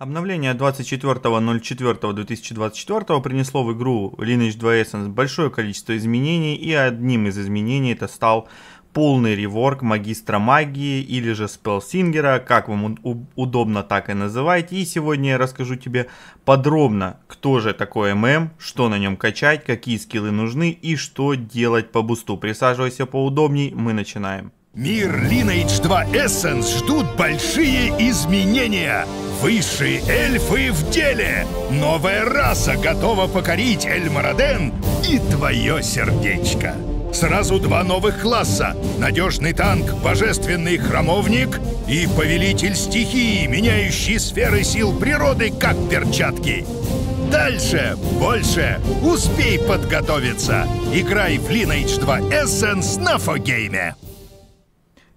Обновление 24.04.2024 принесло в игру Lineage 2 Essence большое количество изменений, и одним из изменений это стал полный реворк магистра магии или же спелсингера, как вам удобно так и называйте. И сегодня я расскажу тебе подробно, кто же такой ММ, что на нем качать, какие скиллы нужны и что делать по бусту. Присаживайся поудобней, мы начинаем. Мир Lineage 2 Essence ждут большие изменения. Высшие эльфы в деле. Новая раса готова покорить Эльмараден и твое сердечко. Сразу два новых класса. Надежный танк, божественный храмовник и повелитель стихии, меняющий сферы сил природы, как перчатки. Дальше, больше. Успей подготовиться. Играй в Lineage 2 Essence на Фогейме.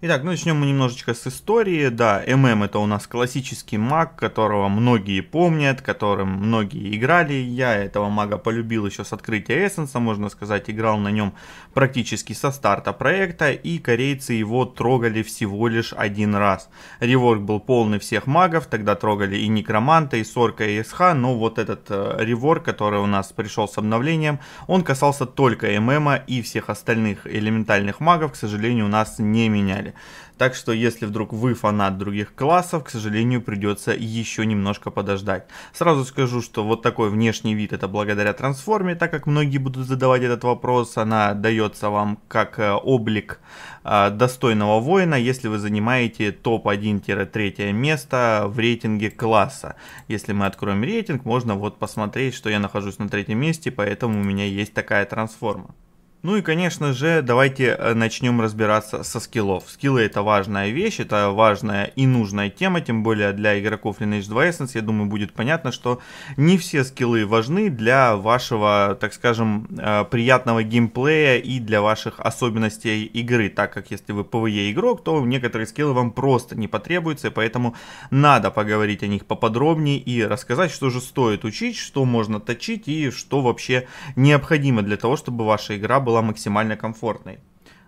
Итак, ну, начнем мы немножечко с истории. Да, ММ это у нас классический маг, которого многие помнят, которым многие играли. Я этого мага полюбил еще с открытия Эссенса, можно сказать, играл на нем практически со старта проекта, и корейцы его трогали всего лишь один раз. Реворк был полный всех магов, тогда трогали и Некроманта, и Сорка, и СХ, но вот этот э, реворк, который у нас пришел с обновлением, он касался только ММа и всех остальных элементальных магов, к сожалению, у нас не меняли. Так что, если вдруг вы фанат других классов, к сожалению, придется еще немножко подождать. Сразу скажу, что вот такой внешний вид это благодаря трансформе, так как многие будут задавать этот вопрос. Она дается вам как э, облик э, достойного воина, если вы занимаете топ-1-3 место в рейтинге класса. Если мы откроем рейтинг, можно вот посмотреть, что я нахожусь на третьем месте, поэтому у меня есть такая трансформа. Ну и, конечно же, давайте э, начнем разбираться со скиллов. Скиллы это важная вещь, это важная и нужная тема, тем более для игроков Lineage 2 Essence, я думаю, будет понятно, что не все скиллы важны для вашего, так скажем, э, приятного геймплея и для ваших особенностей игры, так как если вы PvE игрок, то некоторые скиллы вам просто не потребуются, и поэтому надо поговорить о них поподробнее и рассказать, что же стоит учить, что можно точить и что вообще необходимо для того, чтобы ваша игра была была максимально комфортной.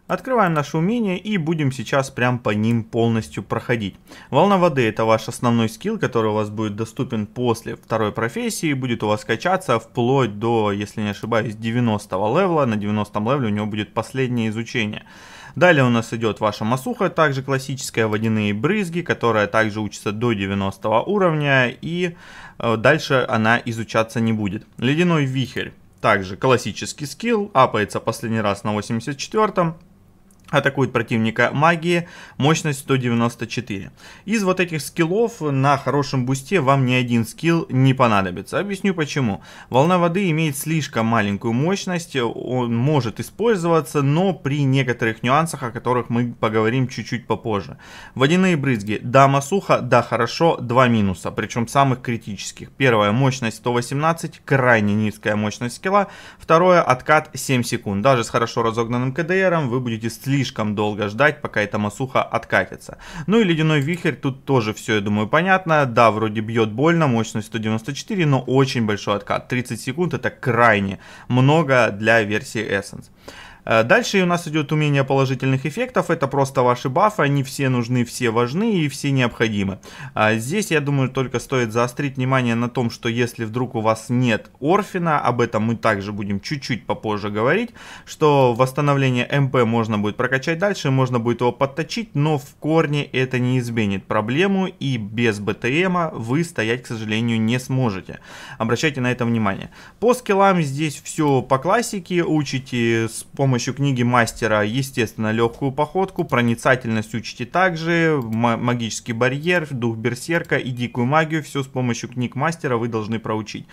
Открываем наши умения и будем сейчас прям по ним полностью проходить. Волна воды это ваш основной скилл, который у вас будет доступен после второй профессии. Будет у вас качаться вплоть до, если не ошибаюсь, 90 левела. На 90 левеле у него будет последнее изучение. Далее у нас идет ваша масуха, также классическая водяные брызги, которая также учится до 90 уровня и э, дальше она изучаться не будет. Ледяной вихрь. Также классический скилл, апается последний раз на 84-м атакует противника магии, мощность 194. Из вот этих скиллов на хорошем бусте вам ни один скилл не понадобится. Объясню почему. Волна воды имеет слишком маленькую мощность, он может использоваться, но при некоторых нюансах, о которых мы поговорим чуть-чуть попозже. Водяные брызги. Да, масуха, да, хорошо, два минуса, причем самых критических. Первое, мощность 118, крайне низкая мощность скилла. Второе, откат 7 секунд. Даже с хорошо разогнанным КДРом вы будете слишком слишком долго ждать, пока эта масуха откатится. Ну и ледяной вихрь, тут тоже все, я думаю, понятно. Да, вроде бьет больно, мощность 194, но очень большой откат. 30 секунд это крайне много для версии Essence. Э, дальше у нас идет умение положительных эффектов. Это просто ваши бафы. Они все нужны, все важны и все необходимы. А здесь, я думаю, только стоит заострить внимание на том, что если вдруг у вас нет Орфина, об этом мы также будем чуть-чуть попозже говорить, что восстановление МП можно будет прокачать дальше, можно будет его подточить, но в корне это не изменит проблему и без БТМа вы стоять, к сожалению, не сможете. Обращайте на это внимание. По скиллам здесь все по классике. Учите с помощью помощью книги мастера, естественно, легкую походку, проницательность учите также, магический барьер, дух берсерка и дикую магию. Все с помощью книг мастера вы должны проучить.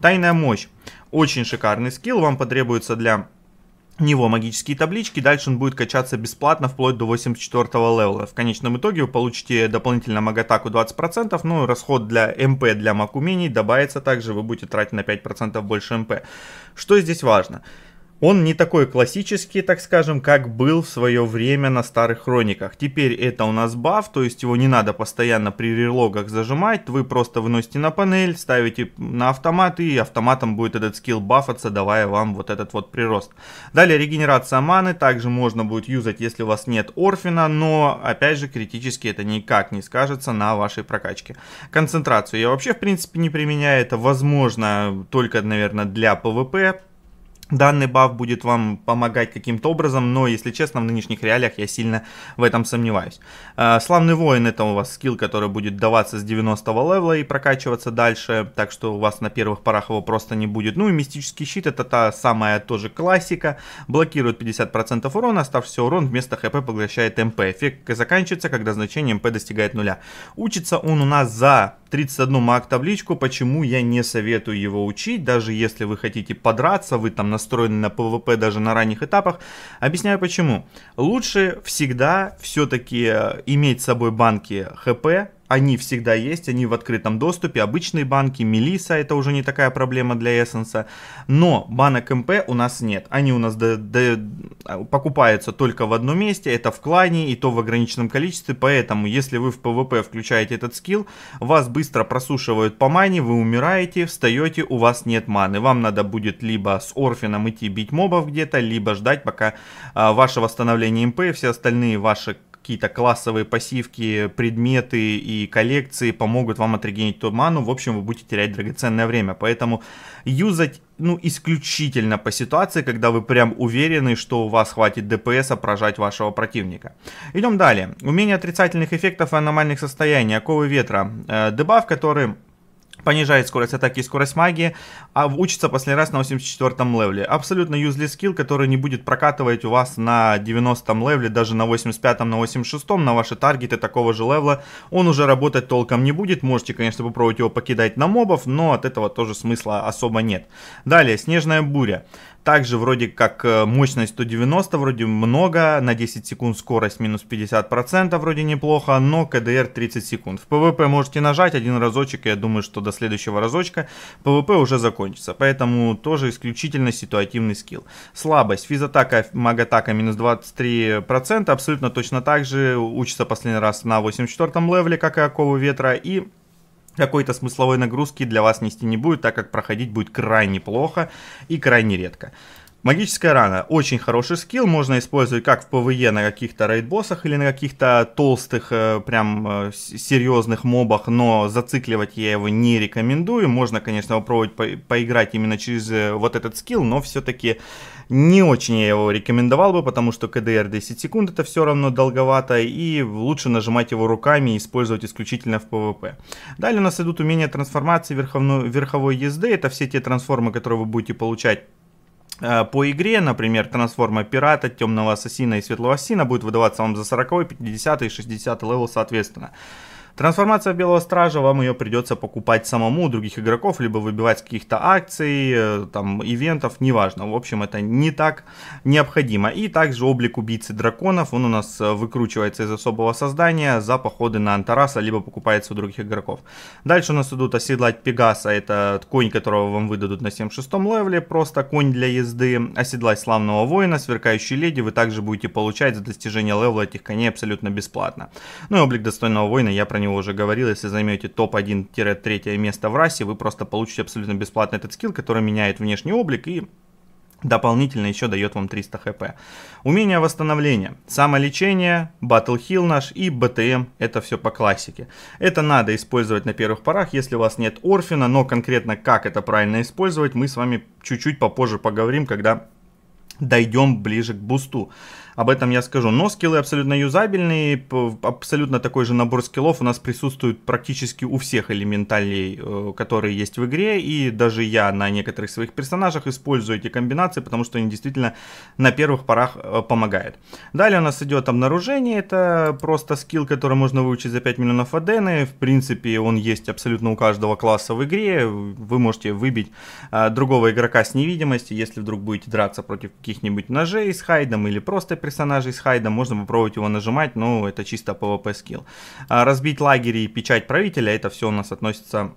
Тайная мощь. Очень шикарный скилл, вам потребуется для него магические таблички, дальше он будет качаться бесплатно вплоть до 84 левела. В конечном итоге вы получите дополнительно магатаку 20%, ну и расход для МП для макумений добавится также, вы будете тратить на 5% больше МП. Что здесь важно? Он не такой классический, так скажем, как был в свое время на старых хрониках. Теперь это у нас баф, то есть его не надо постоянно при релогах зажимать. Вы просто выносите на панель, ставите на автомат и автоматом будет этот скилл бафаться, давая вам вот этот вот прирост. Далее регенерация маны также можно будет юзать, если у вас нет орфина, но опять же критически это никак не скажется на вашей прокачке. Концентрацию я вообще в принципе не применяю, это возможно только наверное для PvP, Данный баф будет вам помогать каким-то образом, но, если честно, в нынешних реалиях я сильно в этом сомневаюсь. А, Славный воин это у вас скилл, который будет даваться с 90 левела и прокачиваться дальше, так что у вас на первых порах его просто не будет. Ну и мистический щит это та самая тоже классика, блокирует 50% урона, оставшийся урон вместо хп поглощает МП. Эффект заканчивается, когда значение МП достигает нуля. Учится он у нас за 31 маг табличку, почему я не советую его учить, даже если вы хотите подраться, вы там настроены на ПВП даже на ранних этапах. Объясняю почему. Лучше всегда все-таки э, иметь с собой банки ХП, они всегда есть, они в открытом доступе, обычные банки, Мелиса это уже не такая проблема для Эссенса, но банок МП у нас нет, они у нас до, до, покупаются только в одном месте, это в клане и то в ограниченном количестве, поэтому если вы в ПВП включаете этот скилл, вас быстро просушивают по мане, вы умираете, встаете, у вас нет маны, вам надо будет либо с Орфином идти бить мобов где-то, либо ждать пока а, ваше восстановление МП и все остальные ваши какие-то классовые пассивки, предметы и коллекции помогут вам отрегенить ту ману. В общем, вы будете терять драгоценное время. Поэтому юзать ну, исключительно по ситуации, когда вы прям уверены, что у вас хватит ДПС прожать вашего противника. Идем далее. Умение отрицательных эффектов и аномальных состояний. Оковы ветра. Э, дебаф, который понижает скорость атаки и скорость магии, а учится последний раз на 84-м левле. Абсолютно юзли скилл, который не будет прокатывать у вас на 90-м левле, даже на 85-м, на 86-м, на ваши таргеты такого же левла. Он уже работать толком не будет, можете, конечно, попробовать его покидать на мобов, но от этого тоже смысла особо нет. Далее, снежная буря. Также вроде как э, мощность 190, вроде много, на 10 секунд скорость минус 50%, вроде неплохо, но КДР 30 секунд. В ПВП можете нажать один разочек, я думаю, что до следующего разочка ПВП уже закончится, поэтому тоже исключительно ситуативный скилл. Слабость, физатака, магатака минус 23%, абсолютно точно так же, учится последний раз на 84 левле, как и Оковы Ветра, и какой-то смысловой нагрузки для вас нести не будет, так как проходить будет крайне плохо и крайне редко. Магическая рана. Очень хороший скилл, можно использовать как в ПВЕ на каких-то рейд-боссах или на каких-то толстых, э, прям э, серьезных мобах, но зацикливать я его не рекомендую. Можно, конечно, попробовать по поиграть именно через э, вот этот скилл, но все-таки не очень я его рекомендовал бы, потому что КДР 10 секунд это все равно долговато, и лучше нажимать его руками и использовать исключительно в ПВП. Далее у нас идут умения трансформации верховной, верховой езды, это все те трансформы, которые вы будете получать э, по игре, например, трансформа пирата, темного ассасина и светлого ассасина будет выдаваться вам за 40, 50 и 60 левел соответственно. Трансформация Белого Стража, вам ее придется покупать самому, других игроков, либо выбивать каких-то акций, э, там, ивентов, неважно. В общем, это не так необходимо. И также облик убийцы драконов, он у нас э, выкручивается из особого создания за походы на Антараса, либо покупается у других игроков. Дальше у нас идут оседлать Пегаса, это конь, которого вам выдадут на 7-6 левеле, просто конь для езды. Оседлать славного воина, сверкающей леди, вы также будете получать за достижение левела этих коней абсолютно бесплатно. Ну и облик достойного воина я про него уже говорил, если займете топ-1-3 место в расе, вы просто получите абсолютно бесплатно этот скилл, который меняет внешний облик и дополнительно еще дает вам 300 хп. Умение восстановления, самолечение, батл хил наш и БТМ, это все по классике. Это надо использовать на первых порах, если у вас нет Орфина, но конкретно как это правильно использовать, мы с вами чуть-чуть попозже поговорим, когда дойдем ближе к бусту об этом я скажу. Но скиллы абсолютно юзабельные, абсолютно такой же набор скиллов у нас присутствует практически у всех элементалей, э, которые есть в игре, и даже я на некоторых своих персонажах использую эти комбинации, потому что они действительно на первых порах э, помогают. Далее у нас идет обнаружение, это просто скилл, который можно выучить за 5 миллионов адены, в принципе он есть абсолютно у каждого класса в игре, вы можете выбить э, другого игрока с невидимости, если вдруг будете драться против каких-нибудь ножей с хайдом или просто персонажей с Хайда можно попробовать его нажимать, но это чисто PvP скилл. А, разбить лагерь и печать правителя, это все у нас относится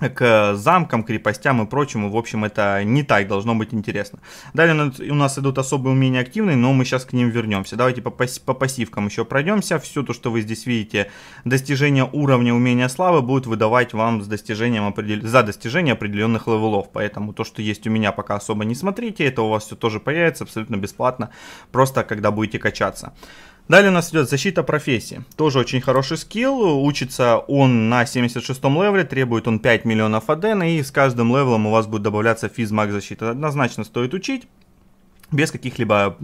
к замкам, крепостям и прочему. В общем, это не так должно быть интересно. Далее у нас идут особые умения активные, но мы сейчас к ним вернемся. Давайте по, пас по пассивкам еще пройдемся. Все то, что вы здесь видите, достижение уровня умения славы будет выдавать вам с достижением определ... за достижение определенных левелов. Поэтому то, что есть у меня, пока особо не смотрите. Это у вас все тоже появится абсолютно бесплатно, просто когда будете качаться. Далее у нас идет защита профессии. Тоже очень хороший скилл. Учится он на 76-м левеле, требует он 5 миллионов адена, и с каждым левелом у вас будет добавляться физмаг защита. Однозначно стоит учить без каких-либо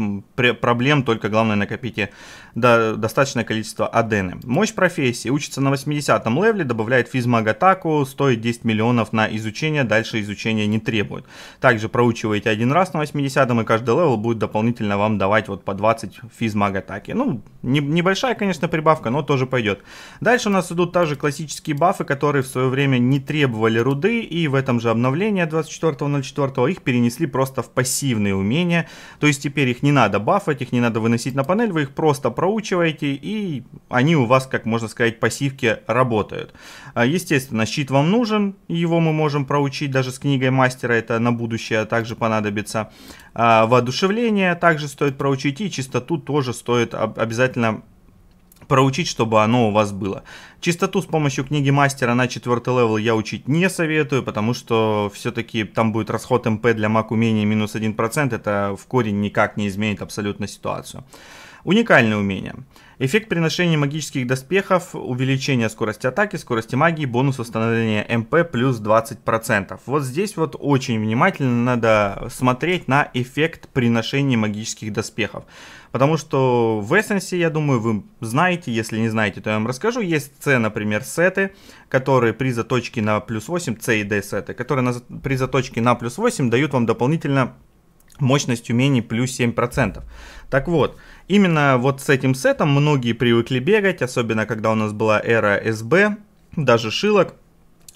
проблем, только главное накопите до достаточное количество адены. Мощь профессии. Учится на 80-м левле, добавляет физмаг атаку, стоит 10 миллионов на изучение, дальше изучения не требует. Также проучиваете один раз на 80-м, и каждый левел будет дополнительно вам давать вот по 20 физмаг атаки. Ну, не, небольшая, конечно, прибавка, но тоже пойдет. Дальше у нас идут также классические бафы, которые в свое время не требовали руды, и в этом же обновлении 24.04 их перенесли просто в пассивные умения, то есть теперь их не надо бафать, их не надо выносить на панель, вы их просто проучиваете, и они у вас, как можно сказать, пассивки работают. А, естественно, щит вам нужен, его мы можем проучить даже с книгой мастера, это на будущее также понадобится. А, воодушевление также стоит проучить, и чистоту тоже стоит обязательно проучить, чтобы оно у вас было. Чистоту с помощью книги мастера на четвертый левел я учить не советую, потому что все-таки там будет расход МП для маг умения минус 1%, это в корень никак не изменит абсолютно ситуацию. уникальное умение Эффект приношения магических доспехов, увеличение скорости атаки, скорости магии, бонус восстановления МП плюс 20%. Вот здесь вот очень внимательно надо смотреть на эффект приношения магических доспехов. Потому что в Эссенсе, я думаю, вы знаете, если не знаете, то я вам расскажу. Есть C, например, сеты, которые при заточке на плюс 8, C и D сеты, которые на, при заточке на плюс 8 дают вам дополнительно мощность умений плюс 7%. Так вот, именно вот с этим сетом многие привыкли бегать, особенно когда у нас была эра СБ, даже шилок –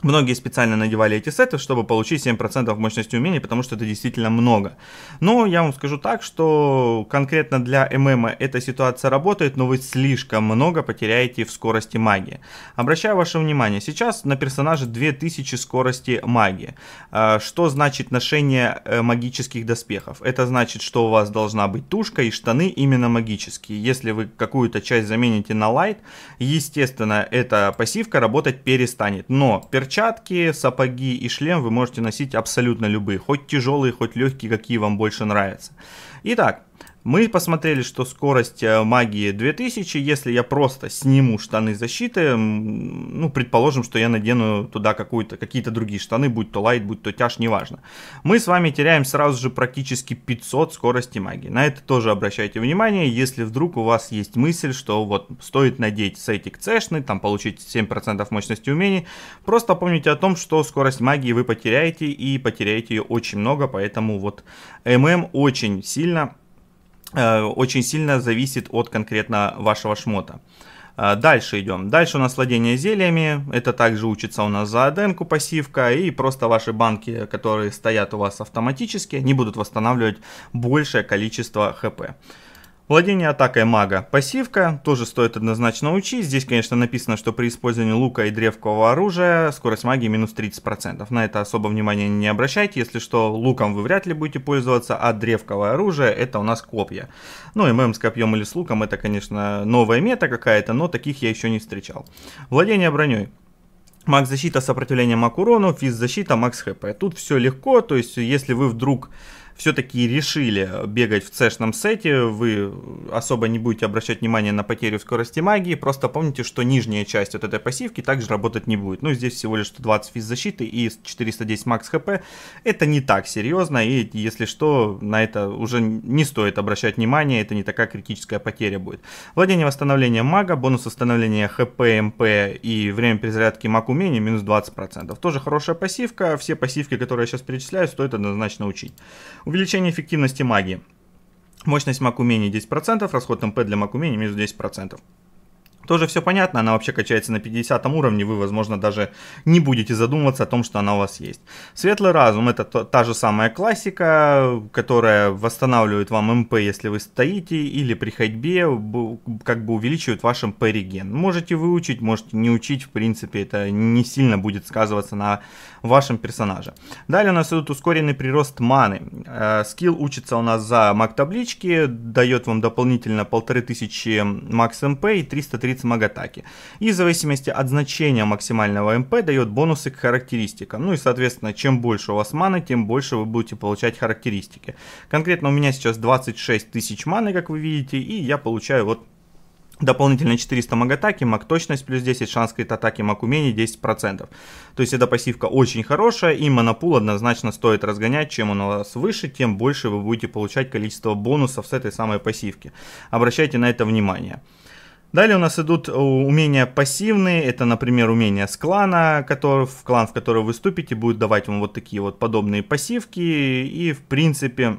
Многие специально надевали эти сеты, чтобы получить 7% мощности умений, потому что это действительно много. Но я вам скажу так, что конкретно для ММа эта ситуация работает, но вы слишком много потеряете в скорости магии. Обращаю ваше внимание, сейчас на персонаже 2000 скорости магии. А, что значит ношение э, магических доспехов? Это значит, что у вас должна быть тушка и штаны именно магические. Если вы какую-то часть замените на лайт, естественно, эта пассивка работать перестанет. Но перчатки перчатки, сапоги и шлем вы можете носить абсолютно любые, хоть тяжелые, хоть легкие, какие вам больше нравятся. Итак, мы посмотрели, что скорость э, магии 2000, если я просто сниму штаны защиты, ну, предположим, что я надену туда какие-то другие штаны, будь то лайт, будь то тяж, неважно. Мы с вами теряем сразу же практически 500 скорости магии. На это тоже обращайте внимание, если вдруг у вас есть мысль, что вот стоит надеть сетик цешный, там получить 7% мощности умений, просто помните о том, что скорость магии вы потеряете и потеряете ее очень много, поэтому вот ММ очень сильно Э, очень сильно зависит от конкретно вашего шмота. Э, дальше идем. Дальше у нас владение зельями. Это также учится у нас за аденку пассивка. И просто ваши банки, которые стоят у вас автоматически, они будут восстанавливать большее количество хп. Владение атакой мага. Пассивка тоже стоит однозначно учить. Здесь, конечно, написано, что при использовании лука и древкового оружия скорость магии минус 30%. На это особо внимания не обращайте. Если что, луком вы вряд ли будете пользоваться, а древковое оружие это у нас копья. Ну, и мем с копьем или с луком это, конечно, новая мета какая-то, но таких я еще не встречал. Владение броней. Макс защита, сопротивление маг урону, физ защита, макс хп. Тут все легко, то есть если вы вдруг все-таки решили бегать в цешном сете, вы особо не будете обращать внимание на потерю скорости магии, просто помните, что нижняя часть вот этой пассивки также работать не будет. Ну, здесь всего лишь 120 физ защиты и 410 макс хп. Это не так серьезно, и если что, на это уже не стоит обращать внимание, это не такая критическая потеря будет. Владение восстановления мага, бонус восстановления хп, мп и время перезарядки маг умения минус 20%. Тоже хорошая пассивка, все пассивки, которые я сейчас перечисляю, стоит однозначно учить. Увеличение эффективности магии. Мощность маг умений 10%, расход МП для маг умений минус 10%. Тоже все понятно, она вообще качается на 50 уровне, вы, возможно, даже не будете задумываться о том, что она у вас есть. Светлый разум это та же самая классика, которая восстанавливает вам МП, если вы стоите, или при ходьбе как бы увеличивает ваш МП реген. Можете выучить, можете не учить, в принципе, это не сильно будет сказываться на в вашем персонаже. Далее у нас идут ускоренный прирост маны. Э, скилл учится у нас за маг-таблички, дает вам дополнительно 1500 макс МП и 330 маг-атаки. И в зависимости от значения максимального МП дает бонусы к характеристикам. Ну и соответственно, чем больше у вас маны, тем больше вы будете получать характеристики. Конкретно у меня сейчас 26 тысяч маны, как вы видите, и я получаю вот Дополнительно 400 маг атаки, маг точность плюс 10, шанс крит атаки, маг умение 10%. То есть эта пассивка очень хорошая и монопул однозначно стоит разгонять. Чем он у вас выше, тем больше вы будете получать количество бонусов с этой самой пассивки. Обращайте на это внимание. Далее у нас идут э, умения пассивные, это, например, умение с клана, который, в клан, в который вы вступите, будет давать вам вот такие вот подобные пассивки, и, в принципе,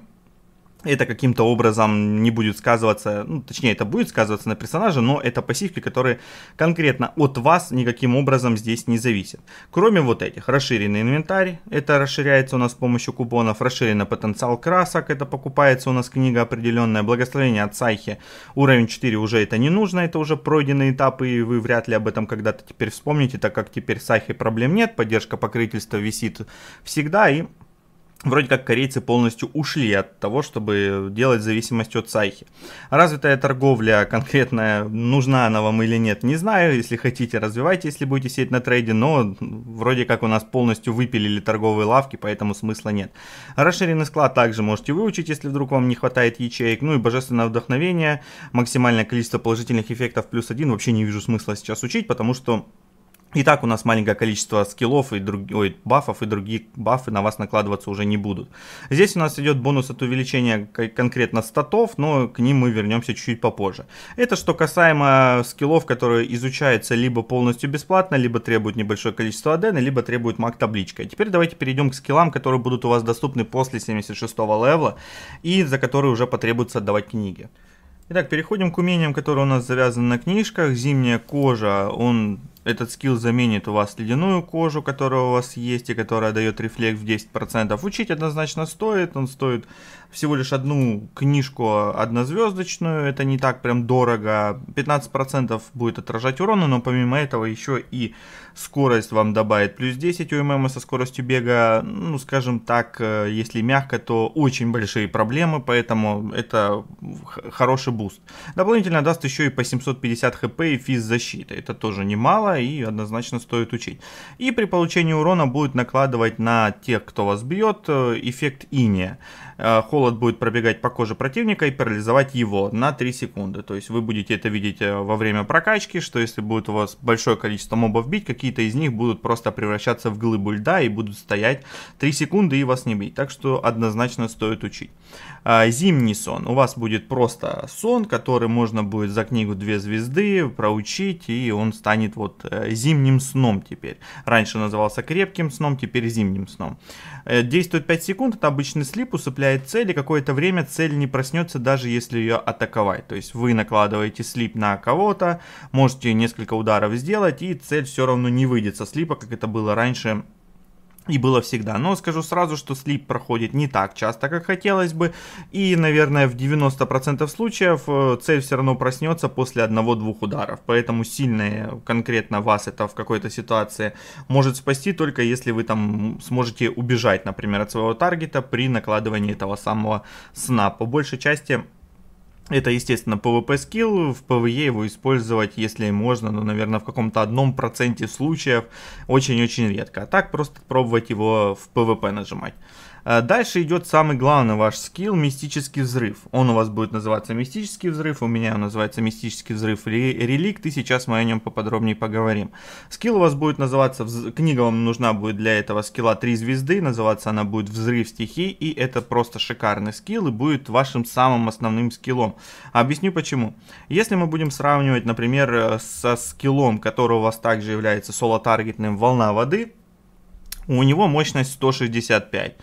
это каким-то образом не будет сказываться, ну, точнее, это будет сказываться на персонаже, но это пассивки, которые конкретно от вас никаким образом здесь не зависят. Кроме вот этих, расширенный инвентарь, это расширяется у нас с помощью купонов, расширенный потенциал красок, это покупается у нас книга определенная, благословение от Сайхи, уровень 4 уже это не нужно, это уже пройденный этап, и вы вряд ли об этом когда-то теперь вспомните, так как теперь Сайхи проблем нет, поддержка покрытельства висит всегда, и вроде как корейцы полностью ушли от того, чтобы делать зависимость от сайхи. Развитая торговля конкретная, нужна она вам или нет, не знаю. Если хотите, развивайте, если будете сидеть на трейде, но вроде как у нас полностью выпилили торговые лавки, поэтому смысла нет. Расширенный склад также можете выучить, если вдруг вам не хватает ячеек. Ну и божественное вдохновение, максимальное количество положительных эффектов плюс один. Вообще не вижу смысла сейчас учить, потому что и так у нас маленькое количество скиллов и друг... Ой, бафов, и другие бафы на вас накладываться уже не будут. Здесь у нас идет бонус от увеличения конкретно статов, но к ним мы вернемся чуть-чуть попозже. Это что касаемо скиллов, которые изучаются либо полностью бесплатно, либо требуют небольшое количество адена, либо требуют маг табличкой. Теперь давайте перейдем к скиллам, которые будут у вас доступны после 76 левела и за которые уже потребуется отдавать книги. Итак, переходим к умениям, которые у нас завязаны на книжках. Зимняя кожа, он этот скилл заменит у вас ледяную кожу, которая у вас есть и которая дает рефлекс в 10%. Учить однозначно стоит, он стоит всего лишь одну книжку однозвездочную, это не так прям дорого, 15% будет отражать урона, но помимо этого еще и скорость вам добавит, плюс 10 УММ со скоростью бега, ну скажем так, э, если мягко, то очень большие проблемы, поэтому это хороший буст. Дополнительно даст еще и по 750 хп и физ защиты, это тоже немало и однозначно стоит учить. И при получении урона будет накладывать на тех, кто вас бьет, э, эффект иния. Э, холод будет пробегать по коже противника и парализовать его на 3 секунды. То есть вы будете это видеть э, во время прокачки, что если будет у вас большое количество мобов бить, какие-то из них будут просто превращаться в глыбу льда и будут стоять 3 секунды и вас не бить. Так что однозначно стоит учить. А, зимний сон. У вас будет просто сон, который можно будет за книгу «Две звезды» проучить, и он станет вот э, зимним сном теперь. Раньше назывался крепким сном, теперь зимним сном. Э, действует 5 секунд, это обычный слип, усыпляет цель, и какое-то время цель не проснется, даже если ее атаковать. То есть вы накладываете слип на кого-то, можете несколько ударов сделать, и цель все равно не выйдет со слипа, как это было раньше и было всегда. Но скажу сразу, что слип проходит не так часто, как хотелось бы. И, наверное, в 90% случаев э, цель все равно проснется после одного-двух ударов. Поэтому сильные конкретно вас это в какой-то ситуации может спасти, только если вы там сможете убежать, например, от своего таргета при накладывании этого самого сна. По большей части это, естественно, PvP скилл, в PvE его использовать, если можно, но, ну, наверное, в каком-то одном проценте случаев, очень-очень редко. А так просто пробовать его в PvP нажимать. Э, дальше идет самый главный ваш скилл – мистический взрыв. Он у вас будет называться мистический взрыв, у меня он называется мистический взрыв или реликт, и сейчас мы о нем поподробнее поговорим. Скилл у вас будет называться, книга вам нужна будет для этого скилла 3 звезды, называться она будет взрыв стихий, и это просто шикарный скилл и будет вашим самым основным скиллом. Объясню почему. Если мы будем сравнивать, например, э, со скиллом, который у вас также является соло-таргетным «Волна воды», у него мощность 165.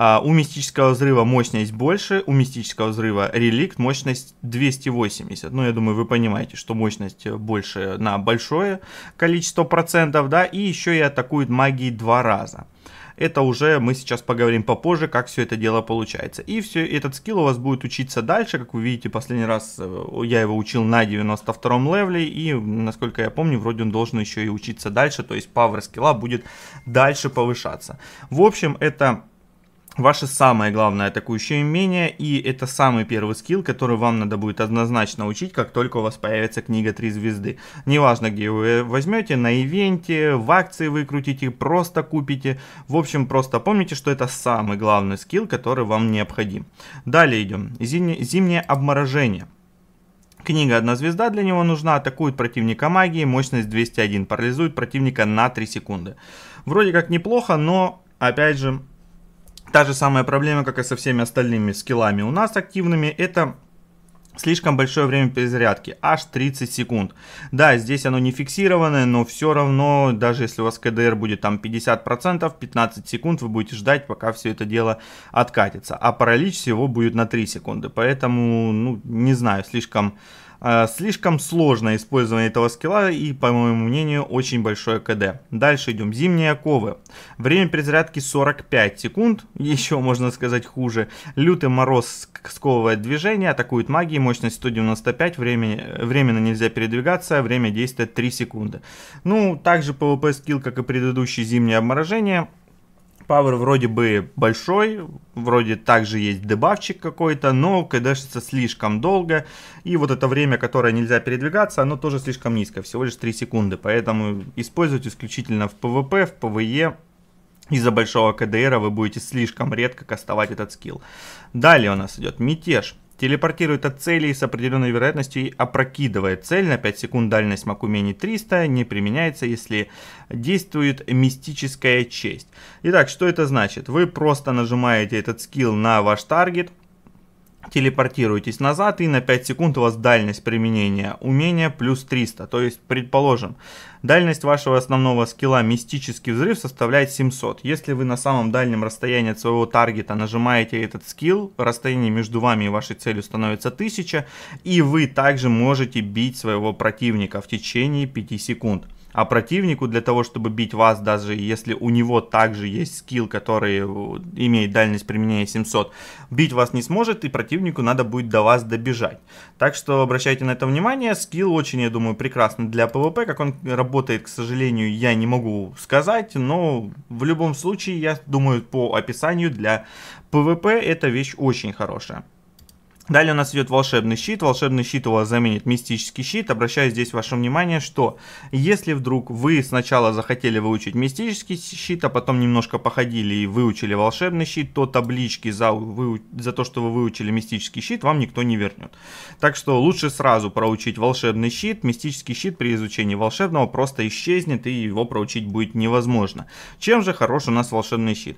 А у мистического взрыва мощность больше, у мистического взрыва реликт мощность 280. Ну, я думаю, вы понимаете, что мощность больше на большое количество процентов, да, и еще и атакует магией два раза. Это уже мы сейчас поговорим попозже, как все это дело получается. И все, этот скилл у вас будет учиться дальше. Как вы видите, последний раз э, я его учил на 92-м левле. И, насколько я помню, вроде он должен еще и учиться дальше. То есть, павер скилла будет дальше повышаться. В общем, это ваше самое главное атакующее умение, и это самый первый скилл, который вам надо будет однозначно учить, как только у вас появится книга 3 звезды. Неважно, где вы возьмете, на ивенте, в акции выкрутите, просто купите. В общем, просто помните, что это самый главный скилл, который вам необходим. Далее идем. Зимнее, обморожение. Книга «Одна звезда» для него нужна, атакует противника магией, мощность 201, парализует противника на 3 секунды. Вроде как неплохо, но, опять же, Та же самая проблема, как и со всеми остальными скиллами у нас активными, это Слишком большое время перезарядки, аж 30 секунд. Да, здесь оно не фиксированное, но все равно, даже если у вас КДР будет там 50%, 15 секунд вы будете ждать, пока все это дело откатится. А паралич всего будет на 3 секунды, поэтому, ну, не знаю, слишком а, слишком сложно использование этого скилла и, по моему мнению, очень большое КД. Дальше идем. Зимние оковы. Время перезарядки 45 секунд, еще можно сказать хуже. Лютый мороз сковывает движение, атакует магии, мощность 195, время, временно нельзя передвигаться, время действия 3 секунды. Ну, также PvP скилл, как и предыдущий зимнее обморожение. Power вроде бы большой, вроде также есть дебафчик какой-то, но кдшится слишком долго. И вот это время, которое нельзя передвигаться, оно тоже слишком низкое, всего лишь 3 секунды. Поэтому использовать исключительно в PvP, в PvE, из-за большого КДР а вы будете слишком редко кастовать этот скилл. Далее у нас идет мятеж. Телепортирует от цели с определенной вероятностью и опрокидывает цель. На 5 секунд дальность Макумени 300. Не применяется, если действует мистическая честь. Итак, что это значит? Вы просто нажимаете этот скилл на ваш таргет телепортируетесь назад и на 5 секунд у вас дальность применения умения плюс 300. То есть, предположим, дальность вашего основного скилла «Мистический взрыв» составляет 700. Если вы на самом дальнем расстоянии от своего таргета нажимаете этот скилл, расстояние между вами и вашей целью становится 1000, и вы также можете бить своего противника в течение 5 секунд. А противнику для того, чтобы бить вас, даже если у него также есть скилл, который э, имеет дальность применения 700, бить вас не сможет, и противнику надо будет до вас добежать. Так что обращайте на это внимание. Скилл очень, я думаю, прекрасный для PvP. Как он работает, к сожалению, я не могу сказать, но в любом случае, я думаю, по описанию для PvP эта вещь очень хорошая. Далее у нас идет волшебный щит. Волшебный щит у вас заменит мистический щит. Обращаю здесь ваше внимание, что если вдруг вы сначала захотели выучить мистический щит, а потом немножко походили и выучили волшебный щит, то таблички за, за то, что вы выучили мистический щит, вам никто не вернет. Так что лучше сразу проучить волшебный щит. Мистический щит при изучении волшебного просто исчезнет и его проучить будет невозможно. Чем же хорош у нас волшебный щит?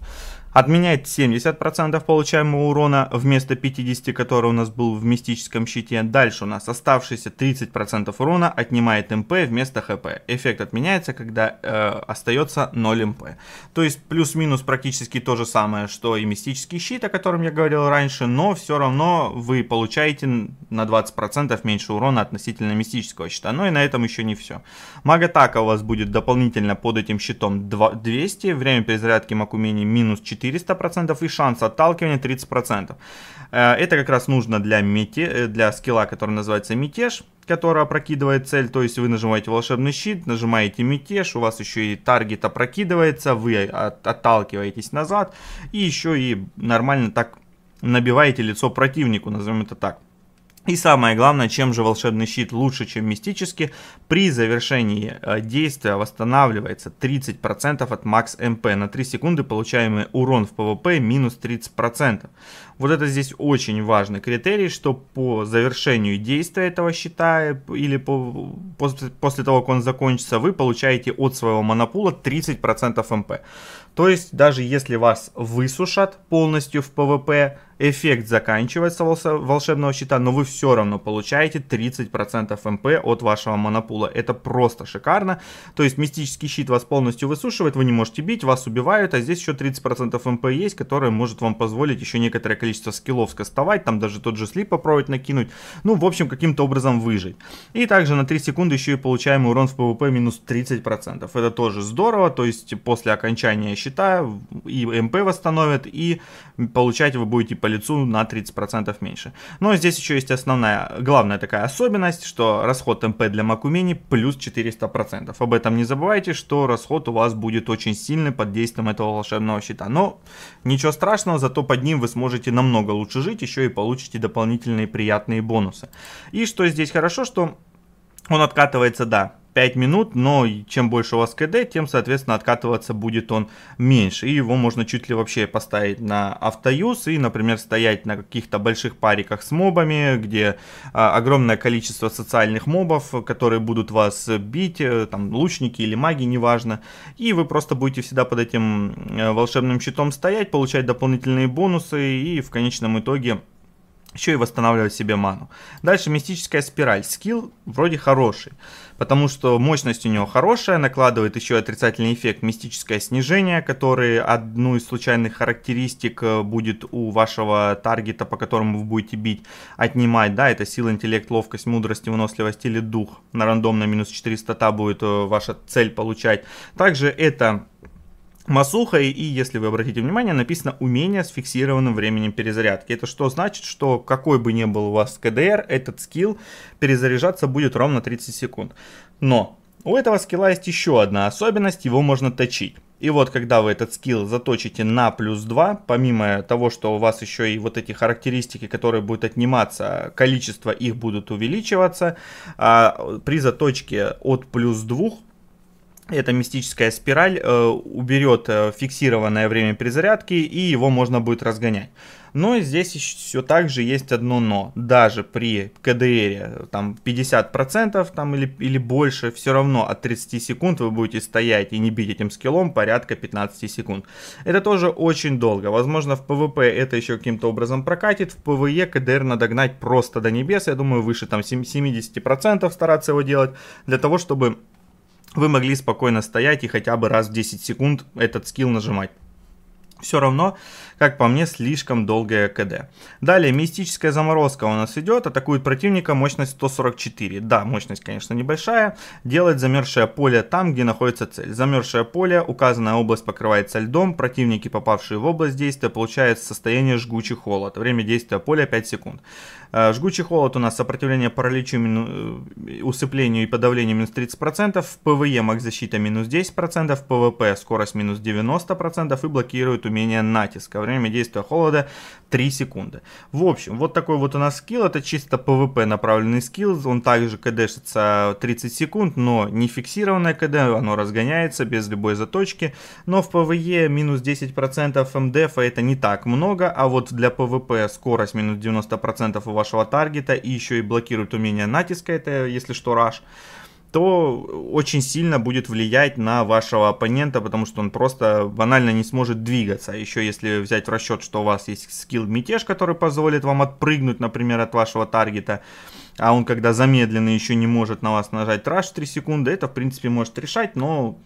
отменяет 70% получаемого урона вместо 50, который у нас был в мистическом щите. Дальше у нас оставшиеся 30% урона отнимает МП вместо ХП. Эффект отменяется, когда э, остается 0 МП. То есть плюс-минус практически то же самое, что и мистический щит, о котором я говорил раньше, но все равно вы получаете на 20% меньше урона относительно мистического щита. Но и на этом еще не все. Магатака у вас будет дополнительно под этим щитом 200, время перезарядки Макумени минус 4 400% и шанс отталкивания 30%. Э, это как раз нужно для, мете... Э, для скилла, который называется мятеж, который опрокидывает цель. То есть вы нажимаете волшебный щит, нажимаете мятеж, у вас еще и таргет опрокидывается, вы от... отталкиваетесь назад и еще и нормально так набиваете лицо противнику, назовем это так. И самое главное, чем же волшебный щит лучше, чем мистический, при завершении э, действия восстанавливается 30% от макс МП. На 3 секунды получаемый урон в ПВП минус 30%. Вот это здесь очень важный критерий, что по завершению действия этого щита э, или по, после, после того, как он закончится, вы получаете от своего монопула 30% МП. То есть даже если вас высушат полностью в ПВП, эффект заканчивается волшебного щита, но вы все равно получаете 30% МП от вашего монопула. Это просто шикарно. То есть мистический щит вас полностью высушивает, вы не можете бить, вас убивают, а здесь еще 30% МП есть, которое может вам позволить еще некоторое количество скиллов скастовать, там даже тот же слип попробовать накинуть. Ну, в общем, каким-то образом выжить. И также на 3 секунды еще и получаем урон в ПВП минус 30%. Это тоже здорово, то есть после окончания щита и МП восстановят, и получать вы будете по лицу на 30% меньше. Но здесь еще есть основная, главная такая особенность, что расход МП для Макумени Mini плюс 400%. Об этом не забывайте, что расход у вас будет очень сильный под действием этого волшебного щита. Но ничего страшного, зато под ним вы сможете намного лучше жить, еще и получите дополнительные приятные бонусы. И что здесь хорошо, что он откатывается, да, 5 минут, но чем больше у вас КД, тем, соответственно, откатываться будет он меньше. И его можно чуть ли вообще поставить на автоюз и, например, стоять на каких-то больших париках с мобами, где а, огромное количество социальных мобов, которые будут вас бить, э, там, лучники или маги, неважно. И вы просто будете всегда под этим э, волшебным щитом стоять, получать дополнительные бонусы и в конечном итоге еще и восстанавливать себе ману. Дальше мистическая спираль. Скилл вроде хороший, потому что мощность у него хорошая, накладывает еще отрицательный эффект мистическое снижение, который одну из случайных характеристик э, будет у вашего таргета, по которому вы будете бить, отнимать. Да, это сила, интеллект, ловкость, мудрость, выносливость или дух. На рандомно минус 4 стата будет э, ваша цель получать. Также это Масухой, и если вы обратите внимание, написано умение с фиксированным временем перезарядки. Это что значит, что какой бы ни был у вас КДР, этот скилл перезаряжаться будет ровно 30 секунд. Но у этого скилла есть еще одна особенность, его можно точить. И вот когда вы этот скилл заточите на плюс 2, помимо того, что у вас еще и вот эти характеристики, которые будут отниматься, количество их будут увеличиваться, а при заточке от плюс 2 эта мистическая спираль э, уберет э, фиксированное время перезарядки, и его можно будет разгонять. Но здесь все так же есть одно но. Даже при КДР э, там 50% там, или, или больше, все равно от 30 секунд вы будете стоять и не бить этим скиллом порядка 15 секунд. Это тоже очень долго. Возможно в ПВП это еще каким-то образом прокатит. В ПВЕ КДР надо гнать просто до небес. Я думаю выше там 70% стараться его делать для того, чтобы вы могли спокойно стоять и хотя бы раз в 10 секунд этот скилл нажимать. Все равно, как по мне, слишком долгое КД. Далее, мистическая заморозка у нас идет. Атакует противника мощность 144. Да, мощность, конечно, небольшая. Делает замерзшее поле там, где находится цель. Замерзшее поле, указанная область покрывается льдом. Противники, попавшие в область действия, получают состояние жгучий холод. Время действия поля 5 секунд. Э, жгучий холод у нас сопротивление параличу, э, усыплению и подавлению минус 30%, в ПВЕ маг-защита минус 10%, в ПВП скорость минус 90% и блокирует умение натиска. Время действия холода 3 секунды. В общем, вот такой вот у нас скилл, это чисто ПВП направленный скилл, он также кдшится 30 секунд, но не фиксированное кд, оно разгоняется без любой заточки, но в ПВЕ минус 10% МДФ это не так много, а вот для ПВП скорость минус 90% у вас вашего таргета и еще и блокирует умение натиска, это если что раш, то очень сильно будет влиять на вашего оппонента, потому что он просто банально не сможет двигаться. Еще если взять в расчет, что у вас есть скилл мятеж, который позволит вам отпрыгнуть, например, от вашего таргета, а он когда замедленный еще не может на вас нажать раш 3 секунды, это в принципе может решать, но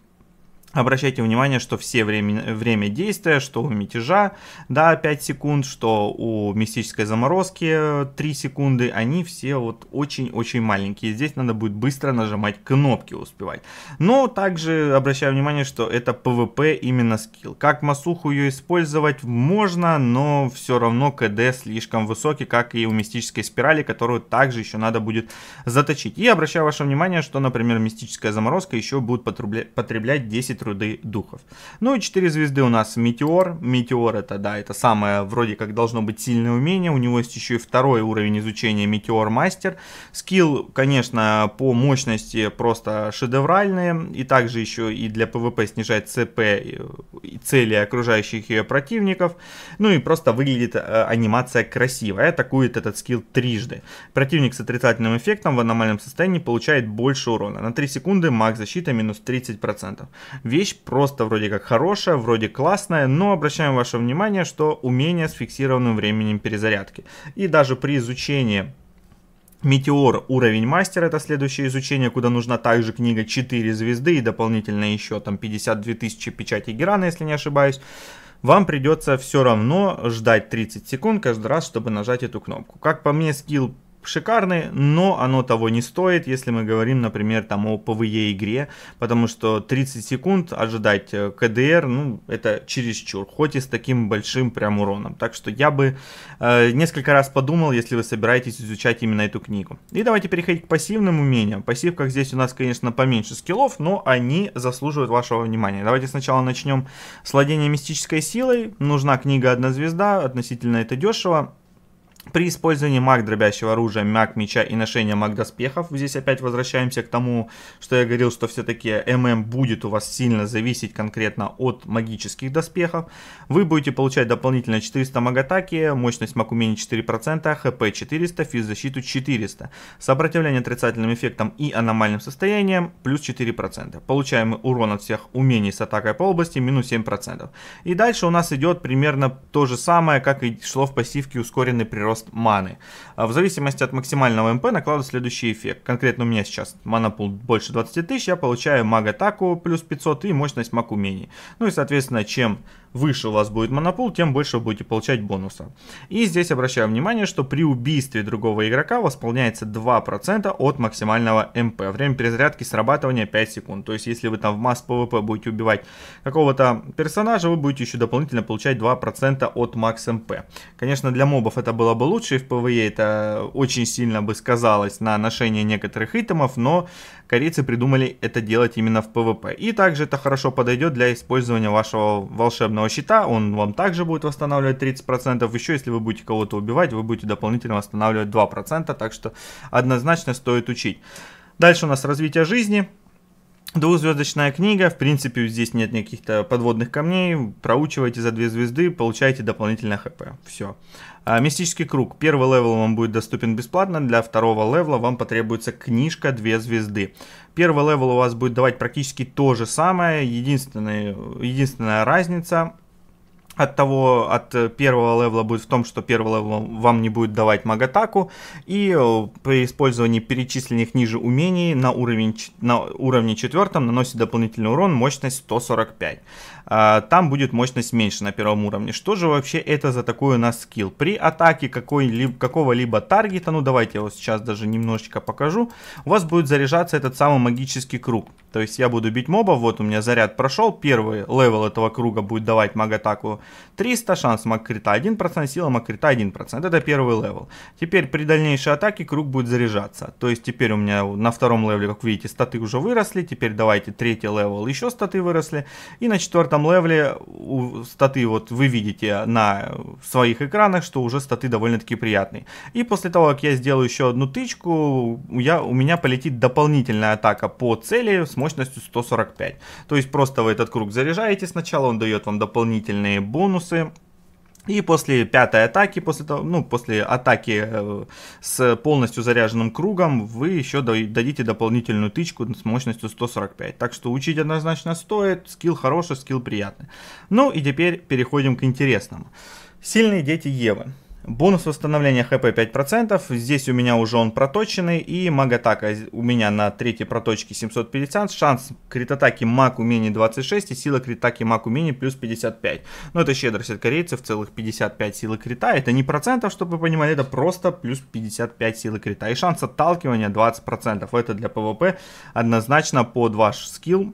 Обращайте внимание, что все время, время действия, что у мятежа да, 5 секунд, что у мистической заморозки 3 э, секунды, они все вот очень-очень маленькие. Здесь надо будет быстро нажимать кнопки успевать. Но также обращаю внимание, что это PvP именно скилл. Как масуху ее использовать можно, но все равно КД слишком высокий, как и у мистической спирали, которую также еще надо будет заточить. И обращаю ваше внимание, что, например, мистическая заморозка еще будет потреблять 10 труды духов. Ну и 4 звезды у нас Метеор. Метеор это, да, это самое вроде как должно быть сильное умение. У него есть еще и второй уровень изучения Метеор Мастер. Скилл, конечно, по мощности просто шедевральные. И также еще и для ПВП снижать ЦП и цели окружающих ее противников. Ну и просто выглядит э, анимация красиво. атакует этот скилл трижды. Противник с отрицательным эффектом в аномальном состоянии получает больше урона. На 3 секунды маг защита минус 30% вещь просто вроде как хорошая, вроде классная, но обращаем ваше внимание, что умение с фиксированным временем перезарядки. И даже при изучении Метеор уровень мастера, это следующее изучение, куда нужна также книга 4 звезды и дополнительно еще там 52 тысячи печатей Герана, если не ошибаюсь. Вам придется все равно ждать 30 секунд каждый раз, чтобы нажать эту кнопку. Как по мне, скилл Шикарный, но оно того не стоит, если мы говорим, например, там о ПВЕ игре, потому что 30 секунд ожидать э, КДР, ну, это чересчур, хоть и с таким большим прям уроном. Так что я бы э, несколько раз подумал, если вы собираетесь изучать именно эту книгу. И давайте переходить к пассивным умениям. Пассивках здесь у нас, конечно, поменьше скиллов, но они заслуживают вашего внимания. Давайте сначала начнем с владения мистической силой. Нужна книга «Одна звезда», относительно это дешево при использовании маг дробящего оружия, маг меча и ношения маг доспехов, здесь опять возвращаемся к тому, что я говорил, что все-таки ММ будет у вас сильно зависеть конкретно от магических доспехов. Вы будете получать дополнительно 400 маг атаки, мощность маг умений 4%, хп 400, физзащиту 400, сопротивление отрицательным эффектам и аномальным состоянием плюс 4%. Получаемый урон от всех умений с атакой по области минус 7%. И дальше у нас идет примерно то же самое, как и шло в пассивке ускоренный прирост рост маны. А, в зависимости от максимального МП накладываю следующий эффект. Конкретно у меня сейчас манапул больше 20 тысяч, я получаю маг-атаку плюс 500 и мощность маг-умений. Ну и, соответственно, чем выше у вас будет монопол, тем больше вы будете получать бонуса. И здесь обращаю внимание, что при убийстве другого игрока восполняется 2% от максимального МП. Время перезарядки срабатывания 5 секунд. То есть, если вы там в масс ПВП будете убивать какого-то персонажа, вы будете еще дополнительно получать 2% от макс МП. Конечно, для мобов это было бы лучше, и в ПВЕ это очень сильно бы сказалось на ношении некоторых итемов, но корейцы придумали это делать именно в ПВП. И также это хорошо подойдет для использования вашего волшебного защитного щита, он вам также будет восстанавливать 30%. Еще если вы будете кого-то убивать, вы будете дополнительно восстанавливать 2%, так что однозначно стоит учить. Дальше у нас развитие жизни. Двухзвездочная книга, в принципе, здесь нет никаких-то подводных камней, проучивайте за две звезды, получаете дополнительное хп, все. А, мистический круг, первый левел вам будет доступен бесплатно, для второго левела вам потребуется книжка две звезды. Первый левел у вас будет давать практически то же самое, единственная, единственная разница от того, от э, первого левела будет в том, что первый левел вам не будет давать магатаку, и э, при использовании перечисленных ниже умений на, уровне на уровне четвертом наносит дополнительный урон мощность 145. А, там будет мощность меньше на первом уровне. Что же вообще это за такой у нас скилл? При атаке какого-либо таргета, ну давайте я его сейчас даже немножечко покажу, у вас будет заряжаться этот самый магический круг. То есть я буду бить моба, вот у меня заряд прошел, первый левел этого круга будет давать маг-атаку 300, шанс маг-крита 1%, сила маг-крита 1%, это первый левел. Теперь при дальнейшей атаке круг будет заряжаться, то есть теперь у меня на втором левеле, как видите, статы уже выросли, теперь давайте третий левел, еще статы выросли, и на четвертом четвертом левле статы вот вы видите на своих экранах, что уже статы довольно-таки приятные. И после того, как я сделаю еще одну тычку, я, у меня полетит дополнительная атака по цели с мощностью 145. То есть просто вы этот круг заряжаете сначала, он дает вам дополнительные бонусы и после пятой атаки, после того, ну, после атаки э, с полностью заряженным кругом, вы еще дадите дополнительную тычку с мощностью 145. Так что учить однозначно стоит, скилл хороший, скилл приятный. Ну и теперь переходим к интересному. Сильные дети Евы. Бонус восстановления хп 5%, здесь у меня уже он проточенный, и маг-атака у меня на третьей проточке 750, шанс крит-атаки маг умений 26 и сила крит-атаки маг умений плюс 55. Но ну, это щедрость от корейцев, целых 55 силы крита, это не процентов, чтобы вы понимали, это просто плюс 55 силы крита. И шанс отталкивания 20%, это для ПВП однозначно под ваш скилл,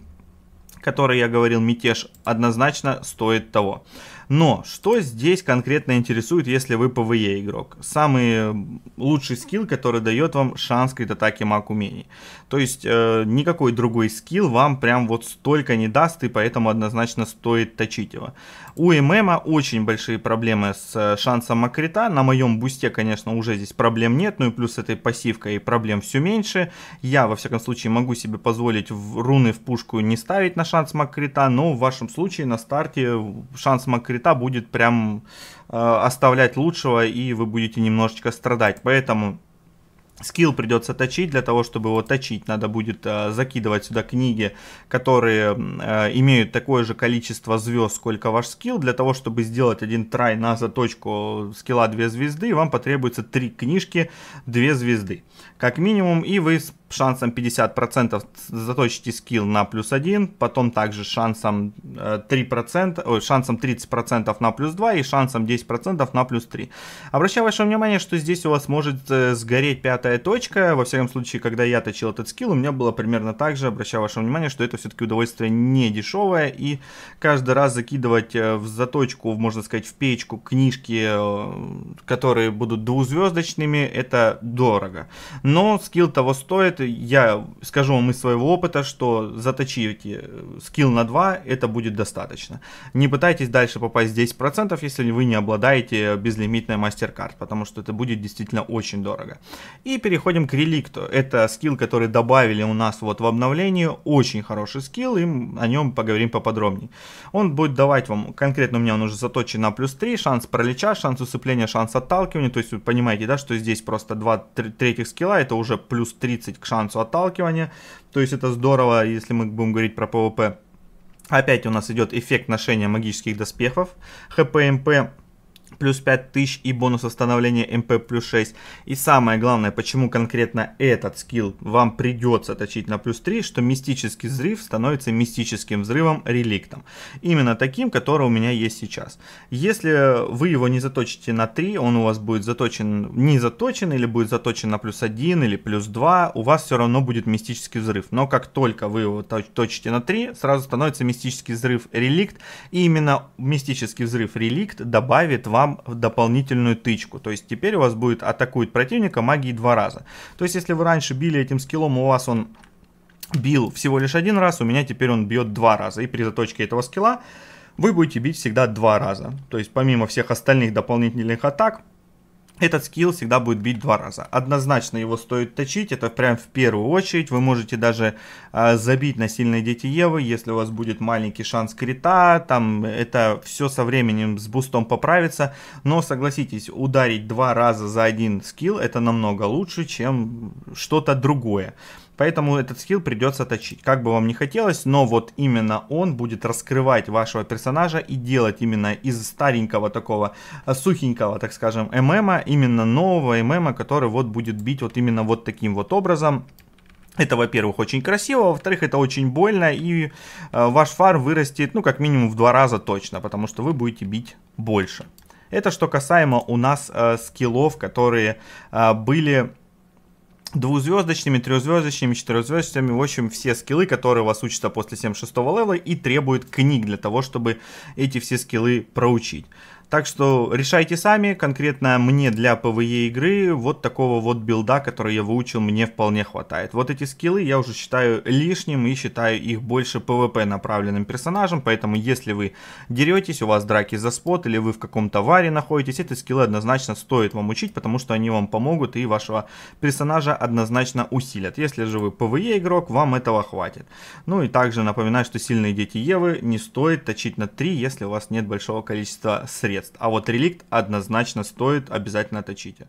который я говорил, мятеж, однозначно стоит того. Но что здесь конкретно интересует, если вы ПВЕ игрок? Самый э, лучший скилл, который дает вам шанс к атаки маг умений. То есть э, никакой другой скилл вам прям вот столько не даст, и поэтому однозначно стоит точить его. У ММа очень большие проблемы с э, шансом макрита. На моем бусте, конечно, уже здесь проблем нет, ну и плюс с этой пассивкой проблем все меньше. Я, во всяком случае, могу себе позволить в руны в пушку не ставить на шанс макрита, но в вашем случае на старте шанс макрита плита будет прям э, оставлять лучшего, и вы будете немножечко страдать. Поэтому скилл придется точить, для того, чтобы его точить, надо будет э, закидывать сюда книги, которые э, имеют такое же количество звезд, сколько ваш скилл. Для того, чтобы сделать один трай на заточку скилла 2 звезды, вам потребуется 3 книжки 2 звезды, как минимум, и вы шансом 50% заточите скилл на плюс 1, потом также шансом 3%, э, ой, шансом 30% на плюс 2 и шансом 10% на плюс 3. Обращаю ваше внимание, что здесь у вас может э, сгореть пятая точка. Во всяком случае, когда я точил этот скилл, у меня было примерно так же. Обращаю ваше внимание, что это все-таки удовольствие не дешевое. И каждый раз закидывать э, в заточку, можно сказать, в печку книжки, которые будут двузвездочными, это дорого. Но скилл того стоит, я скажу вам из своего опыта, что заточите э, скилл на 2, это будет достаточно. Не пытайтесь дальше попасть 10%, если вы не обладаете безлимитной MasterCard, потому что это будет действительно очень дорого. И переходим к реликту. Это скилл, который добавили у нас вот в обновлении, очень хороший скилл, и о нем поговорим поподробнее. Он будет давать вам, конкретно у меня он уже заточен на плюс 3, шанс пролеча, шанс усыпления, шанс отталкивания, то есть вы понимаете, да, что здесь просто 2 третьих скилла, это уже плюс 30 к шансу отталкивания. То есть это здорово, если мы будем говорить про ПВП. Опять у нас идет эффект ношения магических доспехов. ХПМП плюс 5000 и бонус восстановления МП плюс 6. И самое главное, почему конкретно этот скилл вам придется точить на плюс 3, что мистический взрыв становится мистическим взрывом реликтом. Именно таким, который у меня есть сейчас. Если вы его не заточите на 3, он у вас будет заточен, не заточен или будет заточен на плюс 1 или плюс 2, у вас все равно будет мистический взрыв. Но как только вы его точите на 3, сразу становится мистический взрыв реликт. И именно мистический взрыв реликт добавит вам вам дополнительную тычку. То есть теперь у вас будет атакует противника магии два раза. То есть если вы раньше били этим скиллом, у вас он бил всего лишь один раз, у меня теперь он бьет два раза. И при заточке этого скилла вы будете бить всегда два раза. То есть помимо всех остальных дополнительных атак, этот скилл всегда будет бить два раза. Однозначно его стоит точить, это прям в первую очередь. Вы можете даже э, забить на сильные дети Евы, если у вас будет маленький шанс крита, там это все со временем с бустом поправится. Но согласитесь, ударить два раза за один скилл это намного лучше, чем что-то другое. Поэтому этот скилл придется точить. Как бы вам не хотелось, но вот именно он будет раскрывать вашего персонажа и делать именно из старенького такого, э, сухенького, так скажем, ММа, именно нового ММа, который вот будет бить вот именно вот таким вот образом. Это, во-первых, очень красиво, во-вторых, это очень больно, и э, ваш фар вырастет, ну, как минимум в два раза точно, потому что вы будете бить больше. Это что касаемо у нас э, скиллов, которые э, были двузвездочными, трехзвездочными, четырехзвездочными, в общем, все скиллы, которые у вас учатся после 76 левела и требуют книг для того, чтобы эти все скиллы проучить. Так что решайте сами, конкретно мне для ПВЕ e игры вот такого вот билда, который я выучил, мне вполне хватает. Вот эти скиллы я уже считаю лишним и считаю их больше ПВП направленным персонажем, поэтому если вы деретесь, у вас драки за спот или вы в каком-то варе находитесь, эти скиллы однозначно стоит вам учить, потому что они вам помогут и вашего персонажа однозначно усилят. Если же вы ПВЕ e игрок, вам этого хватит. Ну и также напоминаю, что сильные дети Евы не стоит точить на 3, если у вас нет большого количества средств средств. А вот реликт однозначно стоит обязательно точите.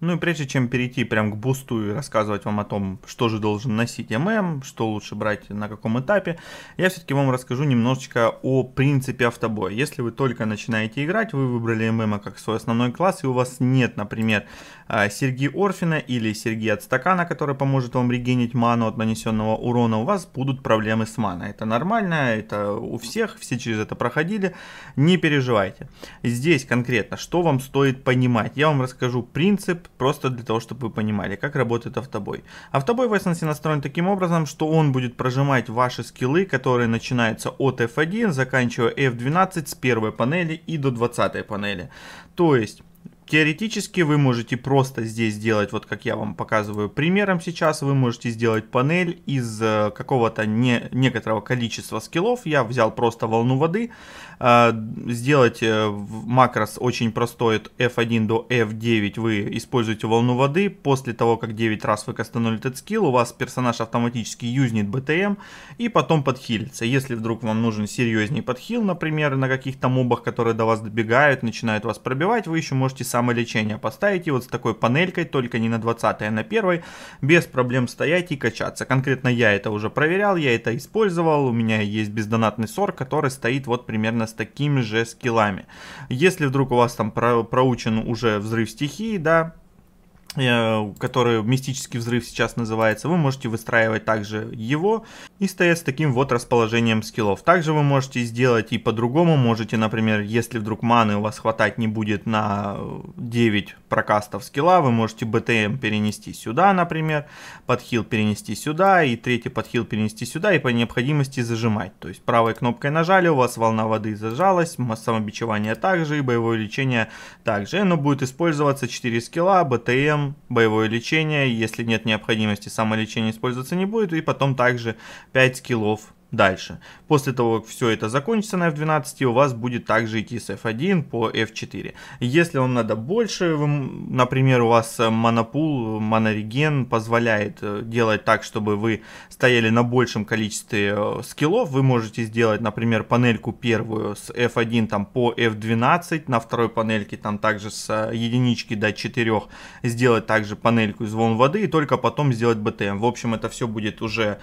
Ну и прежде чем перейти прям к бусту и рассказывать вам о том, что же должен носить ММ, что лучше брать на каком этапе, я все-таки вам расскажу немножечко о принципе автобоя. Если вы только начинаете играть, вы выбрали ММ как свой основной класс, и у вас нет, например, а, Сергея Орфина или Сергея от стакана, который поможет вам регенить ману от нанесенного урона, у вас будут проблемы с маной. Это нормально, это у всех, все через это проходили, не переживайте. Здесь конкретно, что вам стоит понимать, я вам расскажу принцип, просто для того, чтобы вы понимали, как работает автобой. Автобой в Essence настроен таким образом, что он будет прожимать ваши скиллы, которые начинаются от F1, заканчивая F12 с первой панели и до 20 панели. То есть... Теоретически вы можете просто здесь сделать, вот как я вам показываю примером сейчас, вы можете сделать панель из э, какого-то не, некоторого количества скиллов. Я взял просто волну воды, а, сделать э, макрос очень простой F1 до F9 вы используете волну воды. После того, как 9 раз вы кастанули этот скилл, у вас персонаж автоматически юзнет БТМ и потом подхилится. Если вдруг вам нужен серьезнее подхил, например, на каких-то мобах, которые до вас добегают, начинают вас пробивать, вы еще можете самолечение поставить. И вот с такой панелькой, только не на 20, а на 1, без проблем стоять и качаться. Конкретно я это уже проверял, я это использовал. У меня есть бездонатный сор, который стоит вот примерно с такими же скиллами. Если вдруг у вас там проучен уже взрыв стихии, да, Э, который «Мистический взрыв» сейчас называется, вы можете выстраивать также его и стоять с таким вот расположением скиллов. Также вы можете сделать и по-другому, можете, например, если вдруг маны у вас хватать не будет на 9 прокастов скилла, вы можете БТМ перенести сюда, например, подхил перенести сюда и третий подхил перенести сюда и по необходимости зажимать. То есть правой кнопкой нажали, у вас волна воды зажалась, самобичевание также и боевое лечение также. И оно будет использоваться 4 скилла, БТМ, этом боевое лечение, если нет необходимости самолечение использоваться не будет, и потом также 5 скиллов дальше. После того, как все это закончится на f12, у вас будет также идти с f1 по f4. Если вам надо больше, вы, например, у вас э, монопул, монореген позволяет э, делать так, чтобы вы стояли на большем количестве э, скиллов, вы можете сделать, например, панельку первую с f1 там, по f12, на второй панельке там также с единички до 4, сделать также панельку звон воды и только потом сделать btm. Эм. В общем, это все будет уже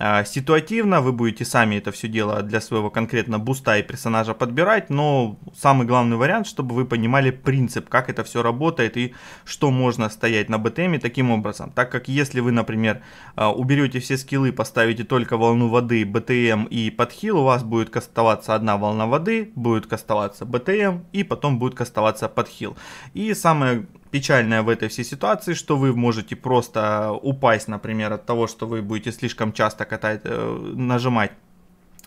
а, ситуативно вы будете сами это все дело для своего конкретно буста и персонажа подбирать, но самый главный вариант, чтобы вы понимали принцип, как это все работает и что можно стоять на БТМе таким образом. Так как если вы, например, а, уберете все скиллы, поставите только волну воды, БТМ и подхил, у вас будет кастоваться одна волна воды, будет кастоваться БТМ и потом будет кастоваться подхил. И самое печальное в этой всей ситуации, что вы можете просто э, упасть, например, от того, что вы будете слишком часто катать, э, нажимать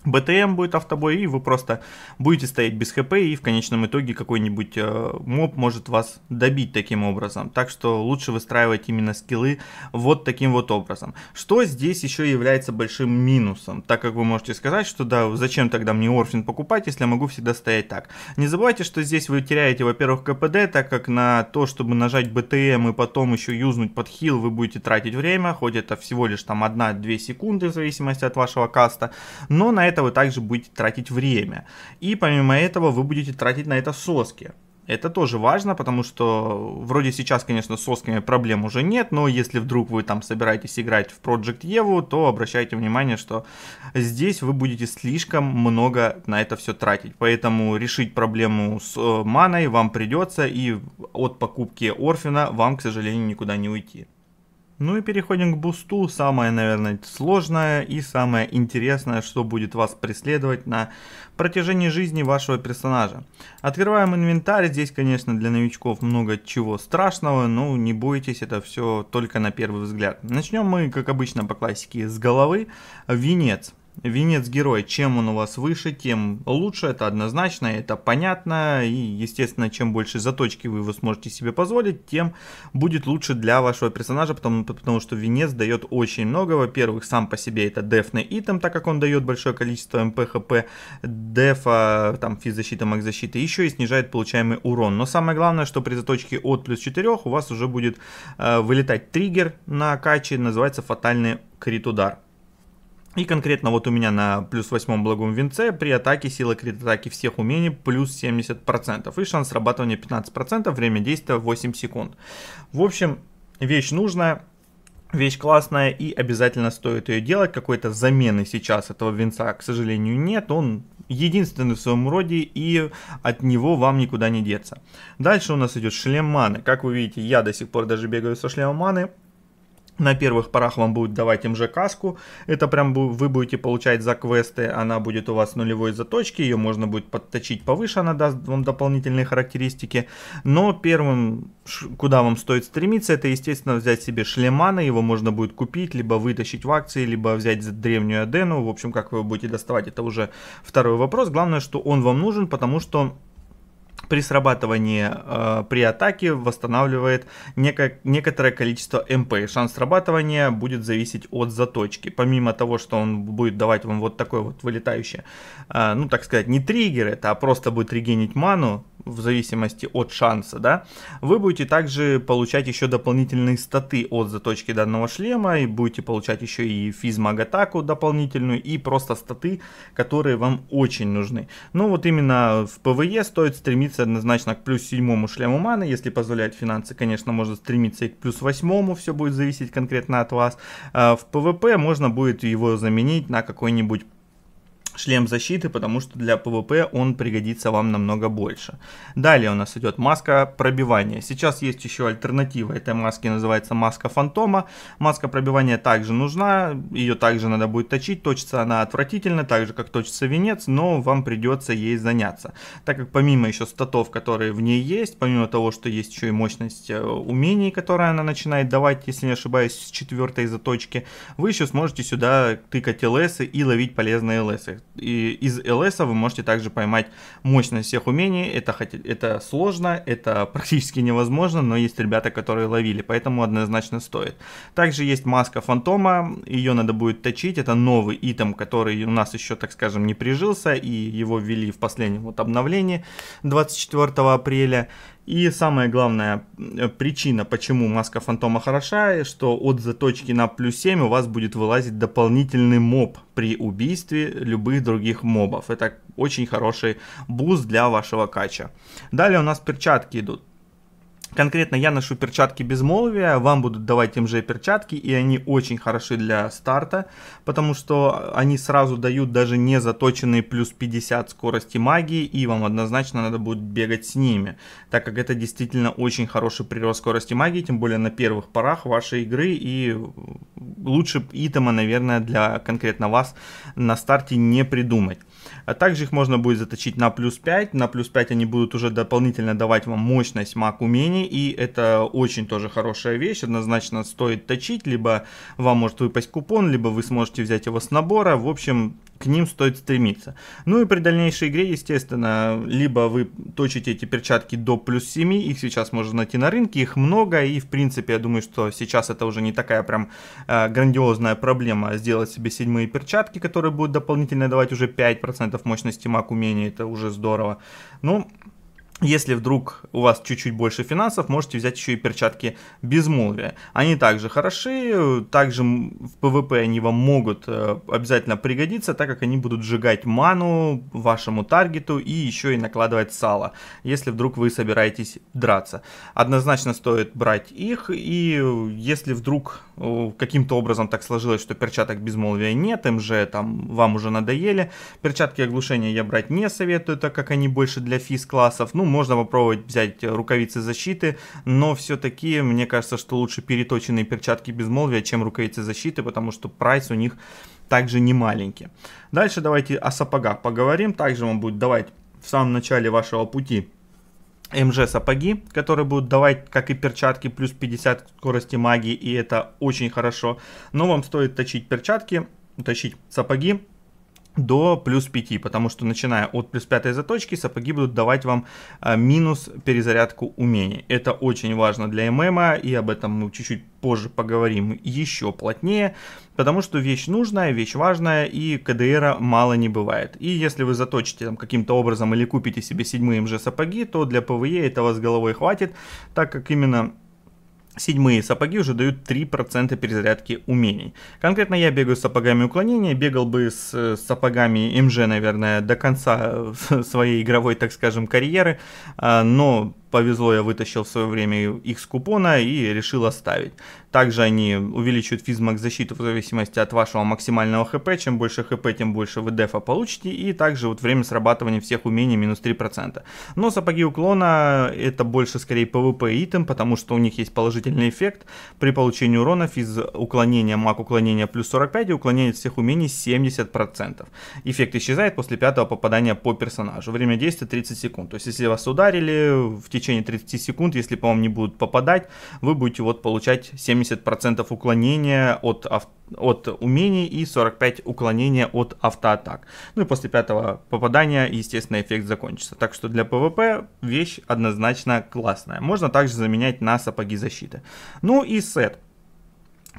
БТМ будет автобой, и вы просто будете стоять без хп, и в конечном итоге какой-нибудь э, моб может вас добить таким образом. Так что лучше выстраивать именно скиллы вот таким вот образом. Что здесь еще является большим минусом, так как вы можете сказать, что да, зачем тогда мне Орфин покупать, если я могу всегда стоять так. Не забывайте, что здесь вы теряете, во-первых, КПД, так как на то, чтобы нажать БТМ и потом еще юзнуть под хил, вы будете тратить время, хоть это всего лишь там 1-2 секунды в зависимости от вашего каста, но на это вы также будете тратить время. И помимо этого вы будете тратить на это соски. Это тоже важно, потому что вроде сейчас, конечно, с сосками проблем уже нет, но если вдруг вы там собираетесь играть в Project Evo, то обращайте внимание, что здесь вы будете слишком много на это все тратить. Поэтому решить проблему с э, маной вам придется, и от покупки Орфина вам, к сожалению, никуда не уйти. Ну и переходим к бусту. Самое, наверное, сложное и самое интересное, что будет вас преследовать на протяжении жизни вашего персонажа. Открываем инвентарь. Здесь, конечно, для новичков много чего страшного, но не бойтесь, это все только на первый взгляд. Начнем мы, как обычно, по классике, с головы. Венец. Венец герой, чем он у вас выше, тем лучше, это однозначно, это понятно. И, естественно, чем больше заточки вы его сможете себе позволить, тем будет лучше для вашего персонажа, потому, потому что венец дает очень много. Во-первых, сам по себе это дефный итем, так как он дает большое количество МП, ХП, дефа, там, физзащита, магзащита, еще и снижает получаемый урон. Но самое главное, что при заточке от плюс 4 у вас уже будет э, вылетать триггер на каче, называется фатальный крит-удар. И конкретно вот у меня на плюс восьмом благом винце при атаке сила крит атаки всех умений плюс 70%. И шанс срабатывания 15%, время действия 8 секунд. В общем, вещь нужная, Вещь классная и обязательно стоит ее делать. Какой-то замены сейчас этого венца, к сожалению, нет. Он единственный в своем роде и от него вам никуда не деться. Дальше у нас идет шлем маны. Как вы видите, я до сих пор даже бегаю со шлемом маны. На первых порах вам будет давать МЖ-каску. Это прям вы будете получать за квесты. Она будет у вас нулевой заточки. Ее можно будет подточить повыше. Она даст вам дополнительные характеристики. Но первым, куда вам стоит стремиться, это, естественно, взять себе шлемана. Его можно будет купить, либо вытащить в акции, либо взять древнюю адену. В общем, как вы его будете доставать, это уже второй вопрос. Главное, что он вам нужен, потому что при срабатывании э, при атаке восстанавливает неко- некоторое количество МП. шанс срабатывания будет зависеть от заточки. Помимо того, что он будет давать вам вот такой вот вылетающий, э, ну так сказать, не триггер это, а просто будет регенить ману, в зависимости от шанса, да, вы будете также получать еще дополнительные статы от заточки данного шлема, и будете получать еще и физмаг-атаку дополнительную, и просто статы, которые вам очень нужны. Ну вот именно в ПВЕ e стоит стремиться однозначно к плюс седьмому шлему маны, если позволяют финансы, конечно, можно стремиться и к плюс восьмому, все будет зависеть конкретно от вас. А в ПВП можно будет его заменить на какой-нибудь шлем защиты, потому что для ПВП он пригодится вам намного больше. Далее у нас идет маска пробивания. Сейчас есть еще альтернатива этой маски, называется маска фантома. Маска пробивания также нужна, ее также надо будет точить. Точится она отвратительно, так же как точится венец, но вам придется ей заняться. Так как помимо еще статов, которые в ней есть, помимо того, что есть еще и мощность э, умений, которая она начинает давать, если не ошибаюсь, с четвертой заточки, вы еще сможете сюда тыкать ЛС и ловить полезные ЛС. И из LS вы можете также поймать мощность всех умений. Это, это сложно, это практически невозможно, но есть ребята, которые ловили, поэтому однозначно стоит. Также есть маска фантома, ее надо будет точить. Это новый итем, который у нас еще, так скажем, не прижился, и его ввели в последнем вот обновлении 24 апреля. И самая главная э, причина, почему маска фантома хороша, что от заточки на плюс 7 у вас будет вылазить дополнительный моб при убийстве любых других мобов. Это очень хороший буст для вашего кача. Далее у нас перчатки идут. Конкретно я ношу перчатки безмолвия, вам будут давать тем же перчатки, и они очень хороши для старта, потому что они сразу дают даже не заточенные плюс 50 скорости магии, и вам однозначно надо будет бегать с ними, так как это действительно очень хороший прирост скорости магии, тем более на первых порах вашей игры, и лучше итема, наверное, для конкретно вас на старте не придумать. А также их можно будет заточить на плюс 5. На плюс 5 они будут уже дополнительно давать вам мощность маг умений. И это очень тоже хорошая вещь. Однозначно стоит точить. Либо вам может выпасть купон, либо вы сможете взять его с набора. В общем, к ним стоит стремиться. Ну и при дальнейшей игре, естественно, либо вы точите эти перчатки до плюс 7, их сейчас можно найти на рынке, их много, и в принципе, я думаю, что сейчас это уже не такая прям э, грандиозная проблема сделать себе седьмые перчатки, которые будут дополнительно давать уже 5% мощности маг умения, это уже здорово. Ну, если вдруг у вас чуть-чуть больше финансов, можете взять еще и перчатки безмолвия. Они также хороши, также в ПВП они вам могут э, обязательно пригодиться, так как они будут сжигать ману вашему таргету и еще и накладывать сало, если вдруг вы собираетесь драться. Однозначно стоит брать их, и если вдруг э, каким-то образом так сложилось, что перчаток безмолвия нет, им же там вам уже надоели, перчатки оглушения я брать не советую, так как они больше для физ-классов, ну, можно попробовать взять э, рукавицы защиты, но все-таки мне кажется, что лучше переточенные перчатки безмолвия, чем рукавицы защиты, потому что прайс у них также не маленький. Дальше давайте о сапогах поговорим. Также вам будет давать в самом начале вашего пути МЖ сапоги, которые будут давать, как и перчатки, плюс 50 скорости магии, и это очень хорошо. Но вам стоит точить перчатки, точить сапоги до плюс 5, потому что начиная от плюс 5 заточки сапоги будут давать вам э, минус перезарядку умений. Это очень важно для ММа, и об этом мы чуть-чуть позже поговорим еще плотнее, потому что вещь нужная, вещь важная, и КДР мало не бывает. И если вы заточите там каким-то образом или купите себе седьмые МЖ сапоги, то для ПВЕ этого с головой хватит, так как именно Седьмые сапоги уже дают 3% перезарядки умений. Конкретно я бегаю с сапогами уклонения, бегал бы с сапогами МЖ, наверное, до конца своей игровой, так скажем, карьеры, а, но повезло, я вытащил в свое время их с купона и решил оставить. Также они увеличивают физмак защиту в зависимости от вашего максимального хп. Чем больше хп, тем больше вы дефа получите. И также вот время срабатывания всех умений минус 3%. Но сапоги уклона это больше скорее PvP итем, потому что у них есть положительный эффект. При получении урона физ уклонения, маг уклонения плюс 45 и уклонение всех умений 70%. Эффект исчезает после пятого попадания по персонажу. Время действия 30 секунд. То есть если вас ударили в течение течение 30 секунд, если по вам не будут попадать, вы будете вот получать 70% уклонения от, от умений и 45 уклонения от автоатак. Ну и после пятого попадания, естественно, эффект закончится. Так что для ПВП вещь однозначно классная. Можно также заменять на сапоги защиты. Ну и сет.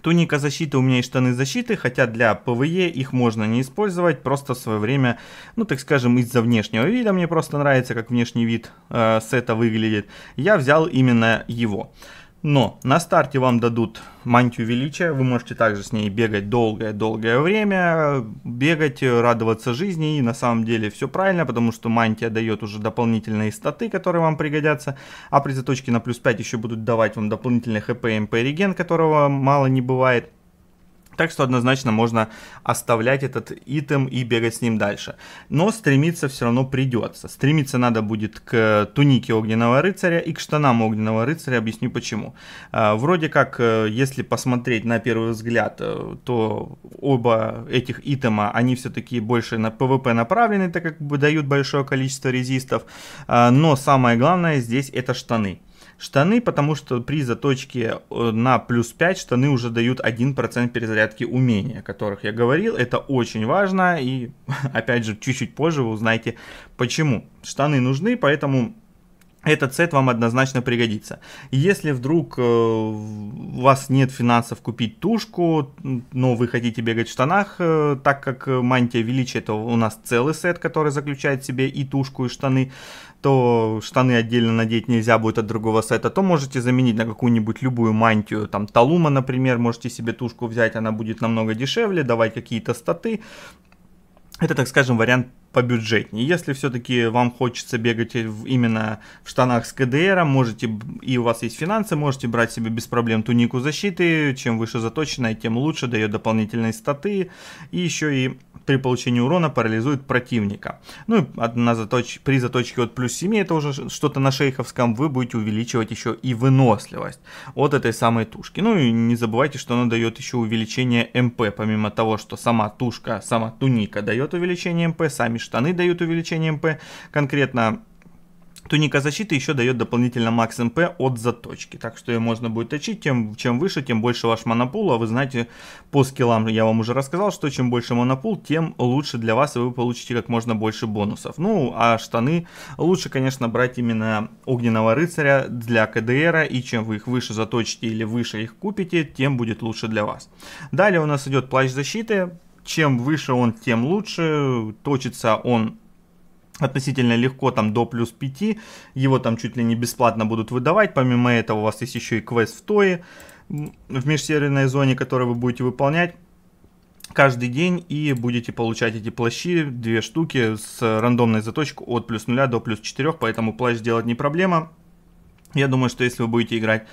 Туника защиты у меня и штаны защиты, хотя для ПВЕ их можно не использовать, просто в свое время, ну так скажем, из-за внешнего вида, мне просто нравится, как внешний вид э, сета выглядит, я взял именно его. Но на старте вам дадут мантию величия, вы можете также с ней бегать долгое-долгое время, бегать, радоваться жизни, и на самом деле все правильно, потому что мантия дает уже дополнительные статы, которые вам пригодятся, а при заточке на плюс 5 еще будут давать вам дополнительный хп и мп реген, которого мало не бывает так что однозначно можно оставлять этот итем и бегать с ним дальше. Но стремиться все равно придется. Стремиться надо будет к тунике Огненного Рыцаря и к штанам Огненного Рыцаря, объясню почему. А, вроде как, э, если посмотреть на первый взгляд, э, то оба этих итема, они все-таки больше на PvP направлены, так как дают большое количество резистов. А, но самое главное здесь это штаны. Штаны, потому что при заточке э, на плюс 5 штаны уже дают 1% перезарядки умения, о которых я говорил. Это очень важно и, опять же, чуть-чуть позже вы узнаете почему. Штаны нужны, поэтому этот сет вам однозначно пригодится. Если вдруг э, у вас нет финансов купить тушку, но вы хотите бегать в штанах, э, так как мантия величия это у нас целый сет, который заключает в себе и тушку, и штаны, то штаны отдельно надеть нельзя будет от другого сайта, то можете заменить на какую-нибудь любую мантию, там Талума, например, можете себе тушку взять, она будет намного дешевле, давать какие-то статы. Это, так скажем, вариант побюджетнее. Если все-таки вам хочется бегать в, именно в штанах с КДР, можете, и у вас есть финансы, можете брать себе без проблем тунику защиты. Чем выше заточенная, тем лучше, дает дополнительные статы. И еще и при получении урона парализует противника. Ну и на заточ... при заточке от плюс 7, это уже что-то на шейховском, вы будете увеличивать еще и выносливость от этой самой тушки. Ну и не забывайте, что она дает еще увеличение МП, помимо того, что сама тушка, сама туника дает увеличение МП, сами штаны дают увеличение МП, конкретно Туника защиты еще дает дополнительно макс МП от заточки. Так что ее можно будет точить. Тем, чем выше, тем больше ваш монопул. А вы знаете, по скиллам я вам уже рассказал, что чем больше монопул, тем лучше для вас. И вы получите как можно больше бонусов. Ну, а штаны лучше, конечно, брать именно огненного рыцаря для КДРа. И чем вы их выше заточите или выше их купите, тем будет лучше для вас. Далее у нас идет плащ защиты. Чем выше он, тем лучше. Точится он относительно легко там до плюс 5. Его там чуть ли не бесплатно будут выдавать. Помимо этого у вас есть еще и квест в ТОИ в межсерверной зоне, который вы будете выполнять каждый день и будете получать эти плащи, две штуки с рандомной заточкой от плюс 0 до плюс 4, поэтому плащ сделать не проблема. Я думаю, что если вы будете играть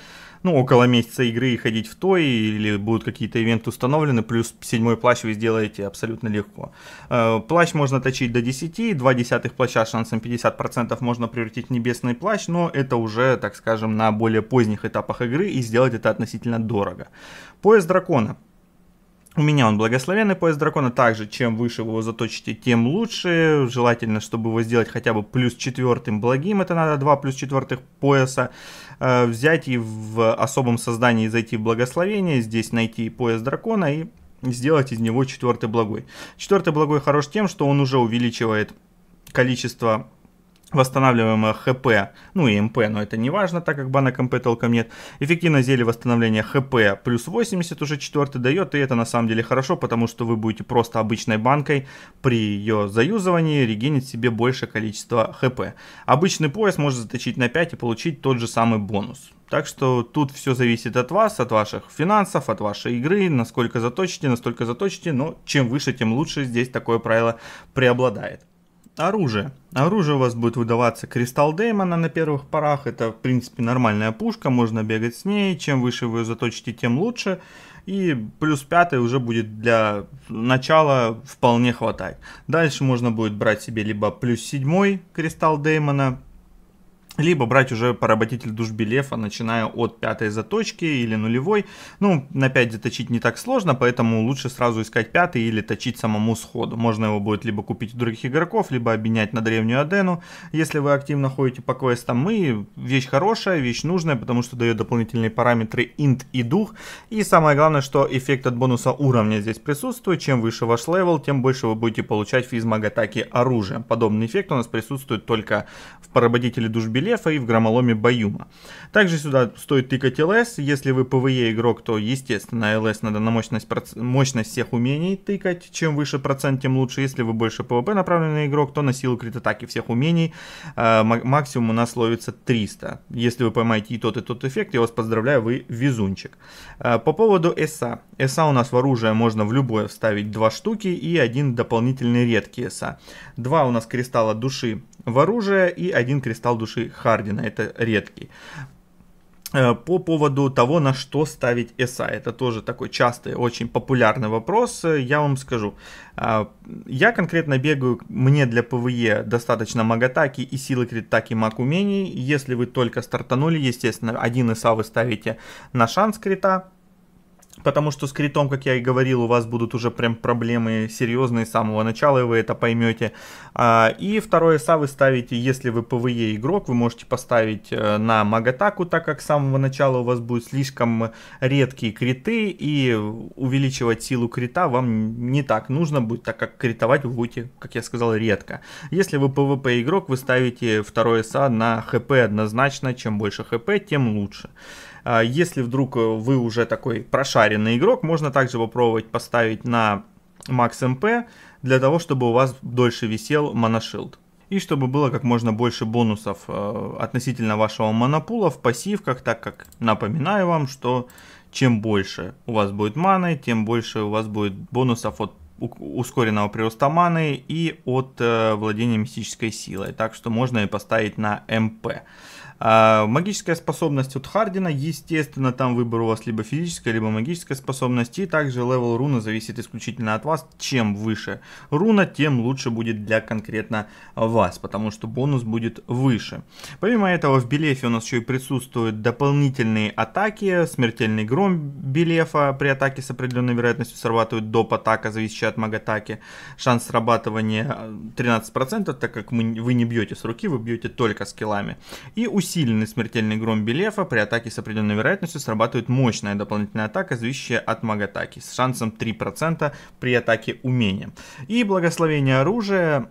ну, около месяца игры и ходить в то, или будут какие-то ивенты установлены, плюс седьмой плащ вы сделаете абсолютно легко. Э, плащ можно точить до 10, 2 десятых плаща шансом 50% можно превратить в небесный плащ, но это уже, так скажем, на более поздних этапах игры, и сделать это относительно дорого. Поезд дракона. У меня он благословенный пояс дракона, также чем выше вы его заточите, тем лучше. Желательно, чтобы его сделать хотя бы плюс четвертым благим, это надо два плюс четвертых пояса. Э, взять и в особом создании зайти в благословение, здесь найти пояс дракона и сделать из него четвертый благой. Четвертый благой хорош тем, что он уже увеличивает количество восстанавливаемое э, ХП, ну и МП, но это не важно, так как банок МП толком нет. Эффективность зелья восстановления ХП плюс 80 уже четвертый дает, и это на самом деле хорошо, потому что вы будете просто обычной банкой при ее заюзывании регенить себе большее количество ХП. Обычный пояс может заточить на 5 и получить тот же самый бонус. Так что тут все зависит от вас, от ваших финансов, от вашей игры, насколько заточите, настолько заточите, но чем выше, тем лучше здесь такое правило преобладает. Оружие. Оружие у вас будет выдаваться Кристалл Деймона на первых порах. Это, в принципе, нормальная пушка, можно бегать с ней. Чем выше вы ее заточите, тем лучше. И плюс пятый уже будет для начала вполне хватать. Дальше можно будет брать себе либо плюс седьмой Кристалл Деймона, либо брать уже поработитель Душбелефа, начиная от пятой заточки или нулевой. Ну, на 5 заточить не так сложно, поэтому лучше сразу искать пятый или точить самому сходу. Можно его будет либо купить у других игроков, либо обменять на древнюю Адену, если вы активно ходите по квестам. И вещь хорошая, вещь нужная, потому что дает дополнительные параметры инт и дух. И самое главное, что эффект от бонуса уровня здесь присутствует. Чем выше ваш левел, тем больше вы будете получать физмаг атаки оружия. Подобный эффект у нас присутствует только в поработителе Душбелефа Лефа и в громоломе Баюма. Также сюда стоит тыкать ЛС. Если вы ПВЕ игрок, то, естественно, ЛС надо на мощность, проц... мощность всех умений тыкать. Чем выше процент, тем лучше. Если вы больше ПВП направленный игрок, то на силу крит-атаки всех умений э, максимум у нас ловится 300. Если вы поймаете и тот, и тот эффект, я вас поздравляю, вы везунчик. Э, по поводу СА. СА у нас в оружие можно в любое вставить два штуки и один дополнительный редкий СА. Два у нас кристалла души в оружие и один кристалл души Хардина, это редкий. Э, по поводу того, на что ставить СА, это тоже такой частый, очень популярный вопрос, э, я вам скажу. Э, я конкретно бегаю, мне для ПВЕ достаточно магатаки и силы критаки маг умений. Если вы только стартанули, естественно, один СА вы ставите на шанс крита, Потому что с критом, как я и говорил, у вас будут уже прям проблемы серьезные с самого начала, и вы это поймете. А, и второе СА вы ставите, если вы ПВЕ игрок, вы можете поставить э, на магатаку, так как с самого начала у вас будут слишком редкие криты, и увеличивать силу крита вам не так нужно будет, так как критовать вы будете, как я сказал, редко. Если вы ПВП игрок, вы ставите второе СА на ХП однозначно, чем больше ХП, тем лучше. А если вдруг э, вы уже такой прошаренный игрок, можно также попробовать поставить на макс МП для того, чтобы у вас дольше висел моношилд. И чтобы было как можно больше бонусов э, относительно вашего монопула в пассивках, так как напоминаю вам, что чем больше у вас будет маны, тем больше у вас будет бонусов от ускоренного прироста маны и от э, владения мистической силой. Так что можно и поставить на МП. А, магическая способность от Хардина, естественно, там выбор у вас либо физическая, либо магическая способность. И также левел руны зависит исключительно от вас. Чем выше руна, тем лучше будет для конкретно вас, потому что бонус будет выше. Помимо этого, в Белефе у нас еще и присутствуют дополнительные атаки. Смертельный гром Белефа при атаке с определенной вероятностью срабатывает доп. атака, зависящая от магатаки. Шанс срабатывания 13%, так как вы не бьете с руки, вы бьете только скиллами. И усиление усиленный смертельный гром Белефа при атаке с определенной вероятностью срабатывает мощная дополнительная атака, зависящая от магатаки, с шансом 3% при атаке умения. И благословение оружия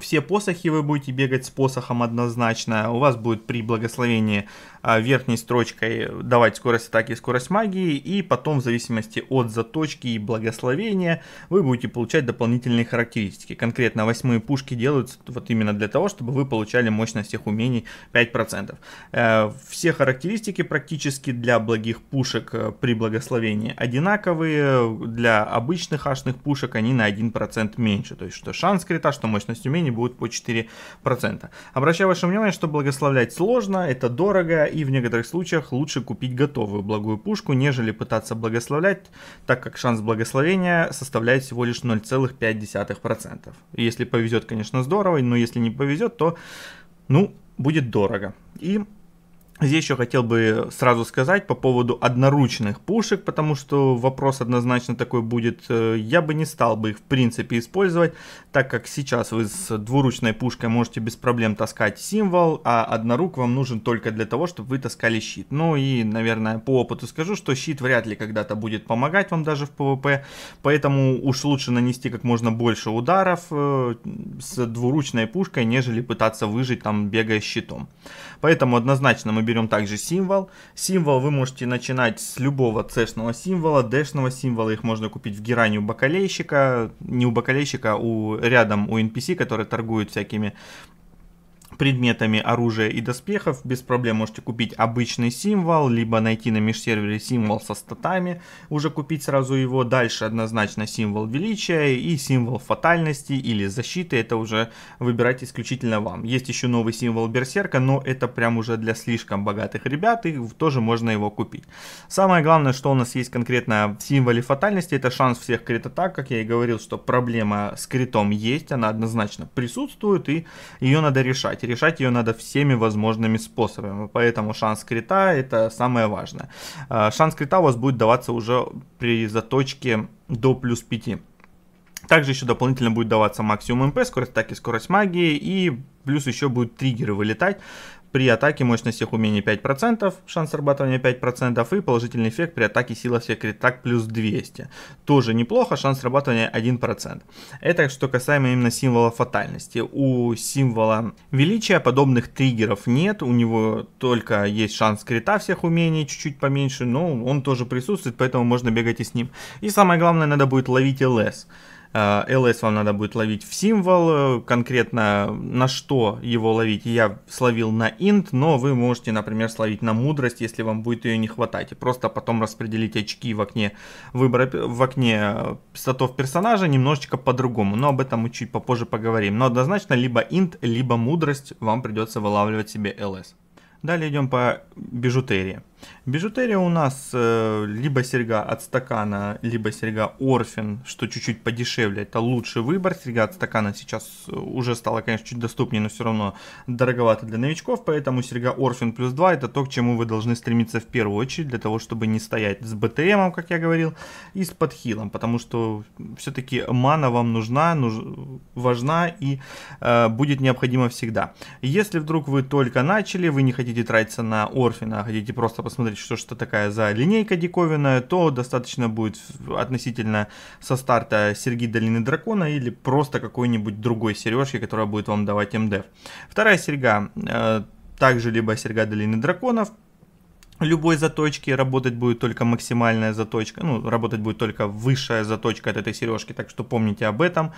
все посохи вы будете бегать с посохом однозначно. У вас будет при благословении а, верхней строчкой давать скорость атаки и скорость магии, и потом в зависимости от заточки и благословения вы будете получать дополнительные характеристики. Конкретно восьмые пушки делаются вот именно для того, чтобы вы получали мощность всех умений 5%. Э, все характеристики практически для благих пушек э, при благословении одинаковые, для обычных ашных пушек они на 1% меньше, то есть что шанс крита, что мощность умений будет по 4%. Обращаю ваше внимание, что благословлять сложно, это дорого и в некоторых случаях лучше купить готовую благую пушку, нежели пытаться благословлять, так как шанс благословения составляет всего лишь 0,5%. Если повезет, конечно, здорово, но если не повезет, то, ну, будет дорого. И Здесь еще хотел бы сразу сказать по поводу одноручных пушек, потому что вопрос однозначно такой будет. Э, я бы не стал бы их в принципе использовать, так как сейчас вы с двуручной пушкой можете без проблем таскать символ, а однорук вам нужен только для того, чтобы вы таскали щит. Ну и, наверное, по опыту скажу, что щит вряд ли когда-то будет помогать вам даже в ПВП, поэтому уж лучше нанести как можно больше ударов э, с двуручной пушкой, нежели пытаться выжить там бегая щитом. Поэтому однозначно мы берем также символ. Символ вы можете начинать с любого цешного символа, дэшного символа. Их можно купить в геране у бакалейщика. Не у бакалейщика, а у, рядом у NPC, который торгует всякими предметами оружия и доспехов без проблем можете купить обычный символ, либо найти на межсервере символ со статами, уже купить сразу его. Дальше однозначно символ величия и символ фатальности или защиты, это уже выбирать исключительно вам. Есть еще новый символ берсерка, но это прям уже для слишком богатых ребят, и тоже можно его купить. Самое главное, что у нас есть конкретно в символе фатальности, это шанс всех крит атак, как я и говорил, что проблема с критом есть, она однозначно присутствует, и ее надо решать решать ее надо всеми возможными способами. Поэтому шанс крита это самое важное. А, шанс крита у вас будет даваться уже при заточке до плюс 5. Также еще дополнительно будет даваться максимум МП, скорость атаки, скорость магии и плюс еще будут триггеры вылетать. При атаке мощность всех умений 5%, шанс срабатывания 5% и положительный эффект при атаке сила всех критак плюс 200. Тоже неплохо, шанс срабатывания 1%. Это что касаемо именно символа фатальности. У символа величия подобных триггеров нет, у него только есть шанс крита всех умений чуть-чуть поменьше, но он тоже присутствует, поэтому можно бегать и с ним. И самое главное, надо будет ловить ЛС. LS э, вам надо будет ловить в символ, э, конкретно на что его ловить я словил на int, но вы можете, например, словить на мудрость, если вам будет ее не хватать, и просто потом распределить очки в окне выбора, в окне э, статов персонажа немножечко по-другому, но об этом мы чуть попозже поговорим. Но однозначно либо int, либо мудрость вам придется вылавливать себе LS. Далее идем по бижутерии. Бижутерия у нас э, либо серьга от стакана, либо серьга Орфин, что чуть-чуть подешевле, это лучший выбор. Серьга от стакана сейчас э, уже стала, конечно, чуть доступнее, но все равно дороговато для новичков, поэтому серьга Орфин плюс 2 это то, к чему вы должны стремиться в первую очередь, для того, чтобы не стоять с БТМом, как я говорил, и с подхилом, потому что все-таки мана вам нужна, нуж... важна и э, будет необходима всегда. Если вдруг вы только начали, вы не хотите тратиться на Орфина, а хотите просто посмотреть, что что такая за линейка диковинная то достаточно будет относительно со старта серьги Долины Дракона или просто какой-нибудь другой сережки, которая будет вам давать МДФ. Вторая серьга э, также либо серьга Долины Драконов, любой заточки, работать будет только максимальная заточка, ну, работать будет только высшая заточка от этой сережки, так что помните об этом.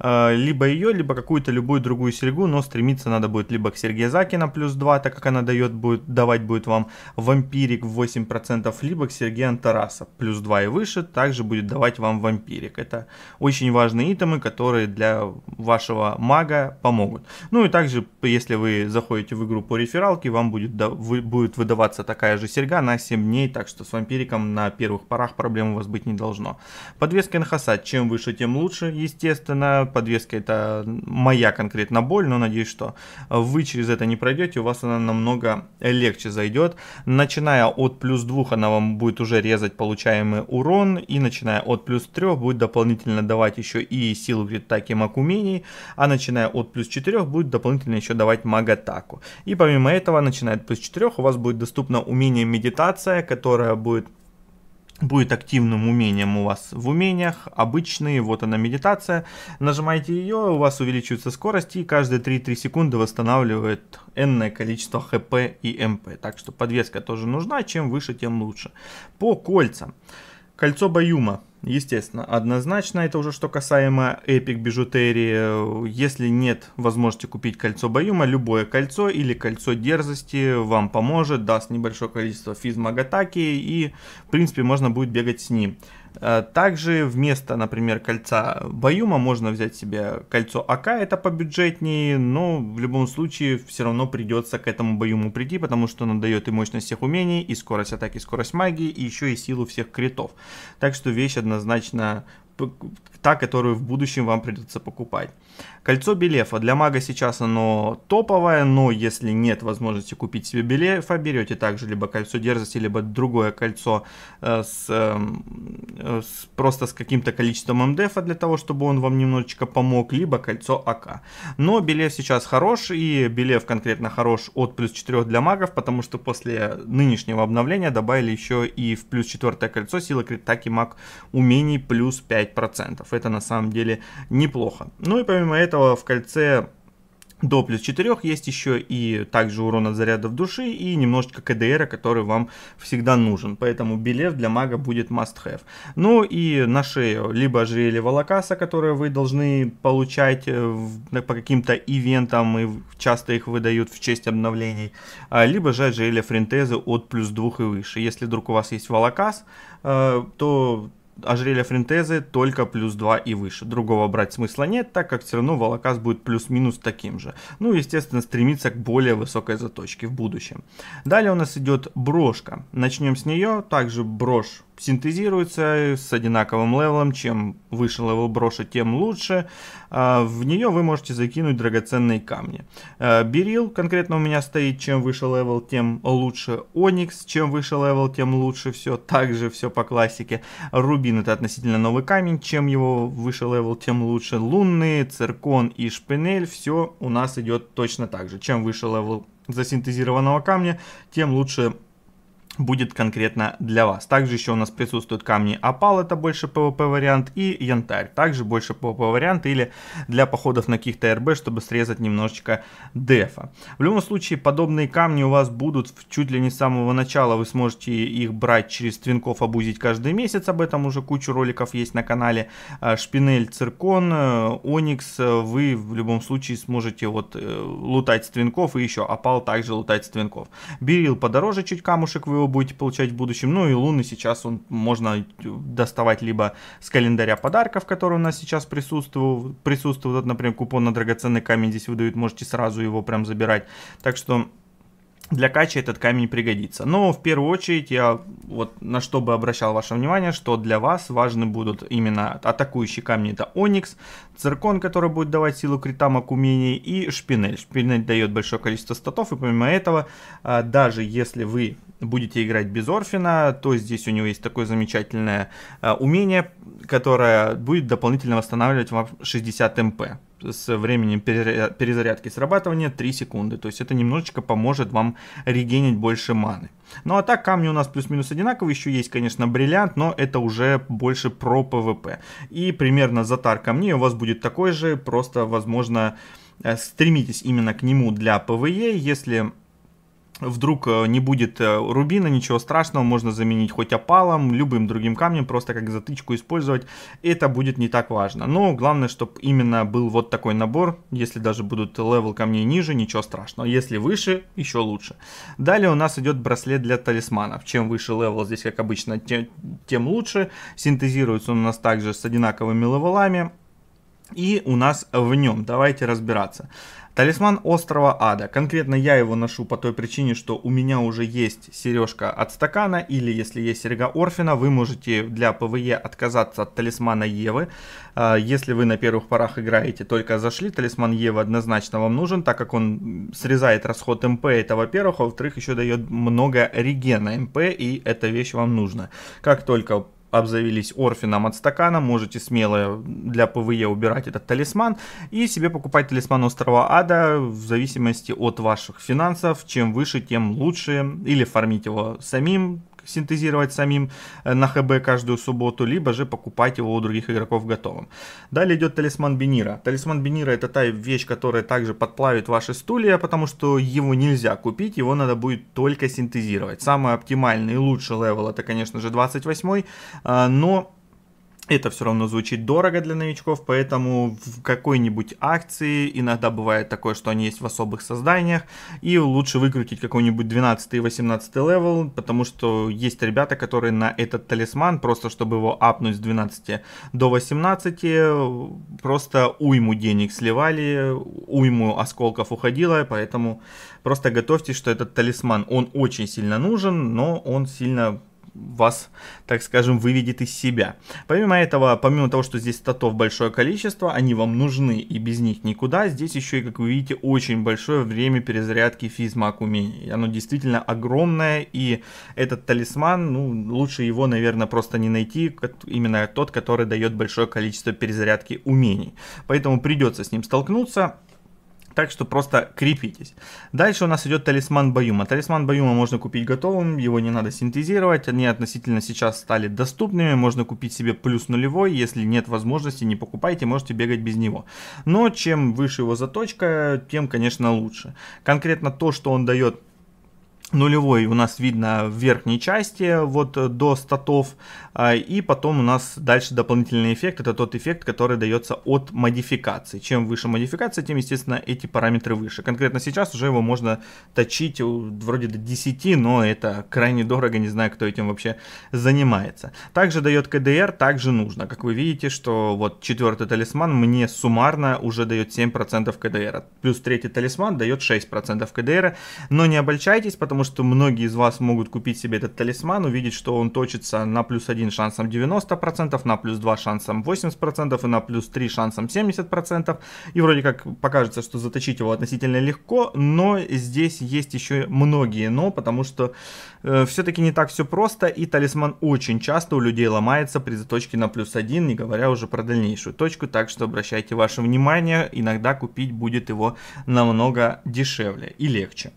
Э, либо ее, либо какую-то любую другую серьгу, но стремиться надо будет либо к серьге Закина плюс 2, так как она дает будет, давать будет вам вампирик в 8%, либо к серьге Антараса плюс 2 и выше, также будет давать вам вампирик. Это очень важные итемы, которые для вашего мага помогут. Ну и также, если вы заходите в игру по рефералке, вам будет, вы будет выдаваться такая же серьга на 7 дней, так что с вампириком на первых порах проблем у вас быть не должно. Подвеска Инхасад, чем выше, тем лучше, естественно. Подвеска это моя конкретно боль, но надеюсь, что вы через это не пройдете, у вас она намного легче зайдет. Начиная от плюс 2 она вам будет уже резать получаемый урон, и начиная от плюс 3 будет дополнительно давать еще и силу гритаки макумений, а начиная от плюс 4 будет дополнительно еще давать маг атаку. И помимо этого, начиная от плюс 4 у вас будет доступно умение утренняя медитация, которая будет будет активным умением у вас в умениях, обычные, вот она медитация, нажимаете ее, у вас увеличивается скорость и каждые 3-3 секунды восстанавливает энное количество хп и мп, так что подвеска тоже нужна, чем выше, тем лучше. По кольцам. Кольцо Баюма. Естественно, однозначно это уже что касаемо эпик бижутерии. Если нет возможности купить кольцо Баюма, любое кольцо или кольцо дерзости вам поможет, даст небольшое количество физмагатаки и в принципе можно будет бегать с ним. Э, также вместо, например, кольца Баюма можно взять себе кольцо АК, это побюджетнее, но в любом случае все равно придется к этому Баюму прийти, потому что он дает и мощность всех умений, и скорость атаки, и скорость магии, и еще и силу всех критов. Так что вещь однозначно та, которую в будущем вам придется покупать. Кольцо Белефа. Для мага сейчас оно топовое, но если нет возможности купить себе Белефа, берете также либо кольцо дерзости, либо другое кольцо э, с, эм, э, с просто с каким-то количеством МДФа для того, чтобы он вам немножечко помог, либо кольцо АК. Но Белев сейчас хорош, и Белев конкретно хорош от плюс 4 для магов, потому что после нынешнего обновления добавили еще и в плюс 4 кольцо силы крит, так и маг умений плюс 5%. Это на самом деле неплохо. Ну и помимо Помимо этого в кольце до плюс 4 есть еще и также урон от зарядов души и немножечко КДР, который вам всегда нужен. Поэтому билет для мага будет must have. Ну и на шею либо ожерелье Волокаса, которое вы должны получать э, по каким-то ивентам, и часто их выдают в честь обновлений, а, либо же ожерелье Фринтезы от плюс 2 и выше. Если вдруг у вас есть Волокас, э, то ожерелья фринтезы только плюс 2 и выше. Другого брать смысла нет, так как все равно волокас будет плюс-минус таким же. Ну естественно, стремиться к более высокой заточке в будущем. Далее у нас идет брошка. Начнем с нее. Также брошь синтезируется с одинаковым левелом. Чем выше левел броша, тем лучше. А, в нее вы можете закинуть драгоценные камни. А, берил конкретно у меня стоит. Чем выше левел, тем лучше. Оникс. Чем выше левел, тем лучше. Все также все по классике. Рубин это относительно новый камень. Чем его выше левел, тем лучше. Лунные, циркон и шпинель. Все у нас идет точно так же. Чем выше левел засинтезированного камня, тем лучше будет конкретно для вас. Также еще у нас присутствуют камни опал, это больше PvP вариант, и янтарь, также больше PvP вариант, или для походов на каких-то РБ, чтобы срезать немножечко дефа. В любом случае, подобные камни у вас будут чуть ли не с самого начала, вы сможете их брать через твинков, обузить каждый месяц, об этом уже кучу роликов есть на канале. Э, Шпинель, циркон, э, оникс, э, вы в любом случае сможете вот лутать с твинков, и еще опал также лутать с твинков. Берил подороже чуть камушек вы вы будете получать в будущем. Ну и луны сейчас он можно доставать либо с календаря подарков, который у нас сейчас присутствует. Присутствует, вот, например, купон на драгоценный камень здесь выдают, можете сразу его прям забирать. Так что для кача этот камень пригодится. Но в первую очередь я вот на что бы обращал ваше внимание, что для вас важны будут именно атакующие камни. Это Оникс, Циркон, который будет давать силу критам умений и Шпинель. Шпинель дает большое количество статов и помимо этого, а, даже если вы будете играть без Орфина, то здесь у него есть такое замечательное а, умение, которое будет дополнительно восстанавливать вам 60 МП с временем перезарядки срабатывания 3 секунды. То есть это немножечко поможет вам регенить больше маны. Ну а так камни у нас плюс-минус одинаковые, еще есть, конечно, бриллиант, но это уже больше про ПВП. И примерно затар камней у вас будет такой же, просто, возможно, э, стремитесь именно к нему для ПВЕ, если вдруг э, не будет э, рубина, ничего страшного, можно заменить хоть опалом, любым другим камнем, просто как затычку использовать, это будет не так важно. Но главное, чтобы именно был вот такой набор, если даже будут левел камней ниже, ничего страшного, если выше, еще лучше. Далее у нас идет браслет для талисманов, чем выше левел здесь, как обычно, тем, тем лучше, синтезируется он у нас также с одинаковыми левелами, и у нас в нем. Давайте разбираться. Талисман острова ада. Конкретно я его ношу по той причине, что у меня уже есть сережка от стакана, или если есть серега Орфина, вы можете для ПВЕ отказаться от талисмана Евы. А, если вы на первых порах играете, только зашли, талисман Евы однозначно вам нужен, так как он срезает расход МП, это во-первых, а во-вторых, еще дает много регена МП, и эта вещь вам нужна. Как только обзавелись Орфином от стакана, можете смело для ПВЕ убирать этот талисман и себе покупать талисман Острова Ада в зависимости от ваших финансов. Чем выше, тем лучше. Или фармить его самим, синтезировать самим э, на ХБ каждую субботу, либо же покупать его у других игроков готовым. Далее идет талисман Бенира. Талисман Бенира это та вещь, которая также подплавит ваши стулья, потому что его нельзя купить, его надо будет только синтезировать. Самый оптимальный и лучший левел это, конечно же, 28, э, но это все равно звучит дорого для новичков, поэтому в какой-нибудь акции иногда бывает такое, что они есть в особых созданиях, и лучше выкрутить какой-нибудь 12 и 18 левел, потому что есть ребята, которые на этот талисман, просто чтобы его апнуть с 12 до 18, просто уйму денег сливали, уйму осколков уходило, поэтому просто готовьтесь, что этот талисман, он очень сильно нужен, но он сильно вас, так скажем, выведет из себя. Помимо этого, помимо того, что здесь статов большое количество, они вам нужны и без них никуда, здесь еще и, как вы видите, очень большое время перезарядки физмак умений. Оно действительно огромное, и этот талисман, ну, лучше его, наверное, просто не найти, именно тот, который дает большое количество перезарядки умений. Поэтому придется с ним столкнуться. Так что просто крепитесь. Дальше у нас идет талисман Баюма. Талисман Баюма можно купить готовым, его не надо синтезировать. Они относительно сейчас стали доступными. Можно купить себе плюс нулевой. Если нет возможности, не покупайте, можете бегать без него. Но чем выше его заточка, тем, конечно, лучше. Конкретно то, что он дает нулевой у нас видно в верхней части, вот э, до статов. А, и потом у нас дальше дополнительный эффект, это тот эффект, который дается от модификации. Чем выше модификация, тем, естественно, эти параметры выше. Конкретно сейчас уже его можно точить вроде до 10, но это крайне дорого, не знаю, кто этим вообще занимается. Также дает КДР, также нужно. Как вы видите, что вот четвертый талисман мне суммарно уже дает 7% КДР. Плюс третий талисман дает 6% КДР. Но не обольщайтесь, потому что многие из вас могут купить себе этот талисман, увидеть, что он точится на плюс 1 1 шансом 90%, на плюс 2 шансом 80% и на плюс 3 шансом 70%. И вроде как покажется, что заточить его относительно легко, но здесь есть еще многие но, потому что э, все-таки не так все просто, и талисман очень часто у людей ломается при заточке на плюс 1, не говоря уже про дальнейшую точку, так что обращайте ваше внимание, иногда купить будет его намного дешевле и легче.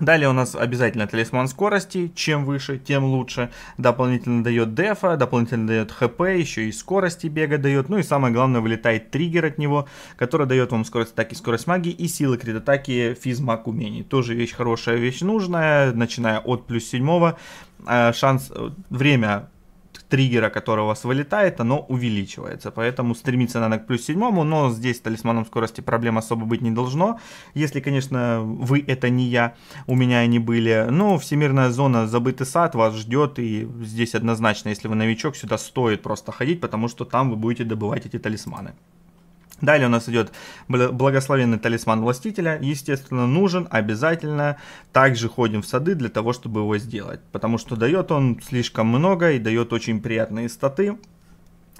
Далее у нас обязательно талисман скорости. Чем выше, тем лучше. Дополнительно дает дефа, дополнительно дает хп, еще и скорости бега дает. Ну и самое главное, вылетает триггер от него, который дает вам скорость атаки, скорость магии и силы крит атаки физмаг умений. Тоже вещь хорошая, вещь нужная. Начиная от плюс седьмого а, шанс, э, время триггера, который у вас вылетает, оно увеличивается. Поэтому стремиться надо к плюс седьмому, но здесь талисманом скорости проблем особо быть не должно. Если, конечно, вы это не я, у меня они были. Но всемирная зона забытый сад вас ждет, и здесь однозначно, если вы новичок, сюда стоит просто ходить, потому что там вы будете добывать эти талисманы. Далее у нас идет благословенный талисман властителя. Естественно, нужен обязательно. Также ходим в сады для того, чтобы его сделать. Потому что дает он слишком много и дает очень приятные статы.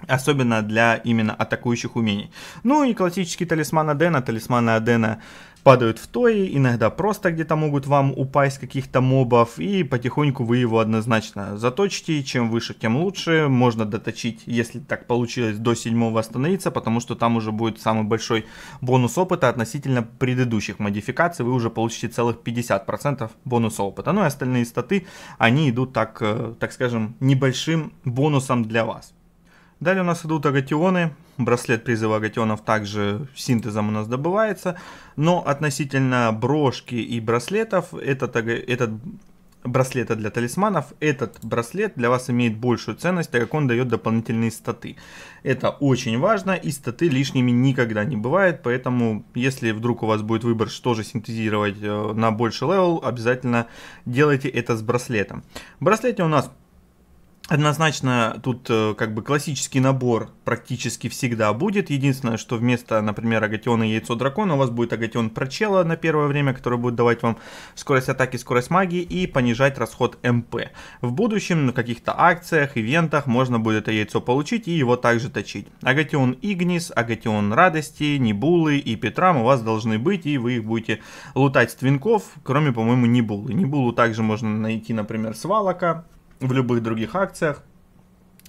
Особенно для именно атакующих умений. Ну и классический талисман Адена. Талисманы Адена падают в тои, иногда просто где-то могут вам упасть каких-то мобов, и потихоньку вы его однозначно заточите, чем выше, тем лучше, можно доточить, если так получилось, до седьмого остановиться, потому что там уже будет самый большой бонус опыта относительно предыдущих модификаций, вы уже получите целых 50% бонуса опыта, ну и остальные статы, они идут так, э, так скажем, небольшим бонусом для вас. Далее у нас идут агатионы. Браслет призыва агатионов также синтезом у нас добывается. Но относительно брошки и браслетов, этот, этот браслета для талисманов, этот браслет для вас имеет большую ценность, так как он дает дополнительные статы. Это очень важно, и статы лишними никогда не бывает, поэтому если вдруг у вас будет выбор, что же синтезировать э, на больший левел, обязательно делайте это с браслетом. В браслете у нас Однозначно тут э, как бы классический набор практически всегда будет. Единственное, что вместо, например, агатиона и яйцо дракона у вас будет агатион прочела на первое время, который будет давать вам скорость атаки, скорость магии и понижать расход МП. В будущем на каких-то акциях, ивентах можно будет это яйцо получить и его также точить. Агатион Игнис, агатион Радости, Небулы и Петрам у вас должны быть и вы их будете лутать с твинков, кроме, по-моему, Небулы. Небулу также можно найти, например, с валока в любых других акциях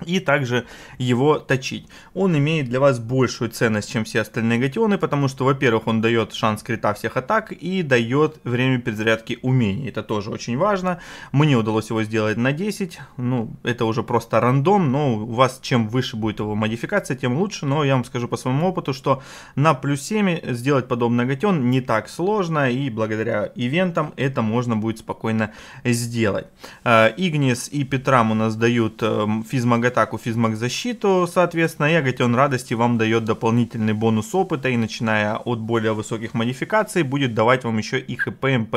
и также его точить. Он имеет для вас большую ценность, чем все остальные гатионы, потому что, во-первых, он дает шанс крита всех атак и дает время перезарядки умений. Это тоже очень важно. Мне удалось его сделать на 10, ну, это уже просто рандом, но у вас чем выше будет его модификация, тем лучше, но я вам скажу по своему опыту, что на плюс 7 сделать подобный гатион не так сложно, и благодаря ивентам это можно будет спокойно сделать. Э, Игнис и Петрам у нас дают эм, физмагатон атаку, физмаг защиту, соответственно, и Агатион Радости вам дает дополнительный бонус опыта и начиная от более высоких модификаций будет давать вам еще и ХП, МП,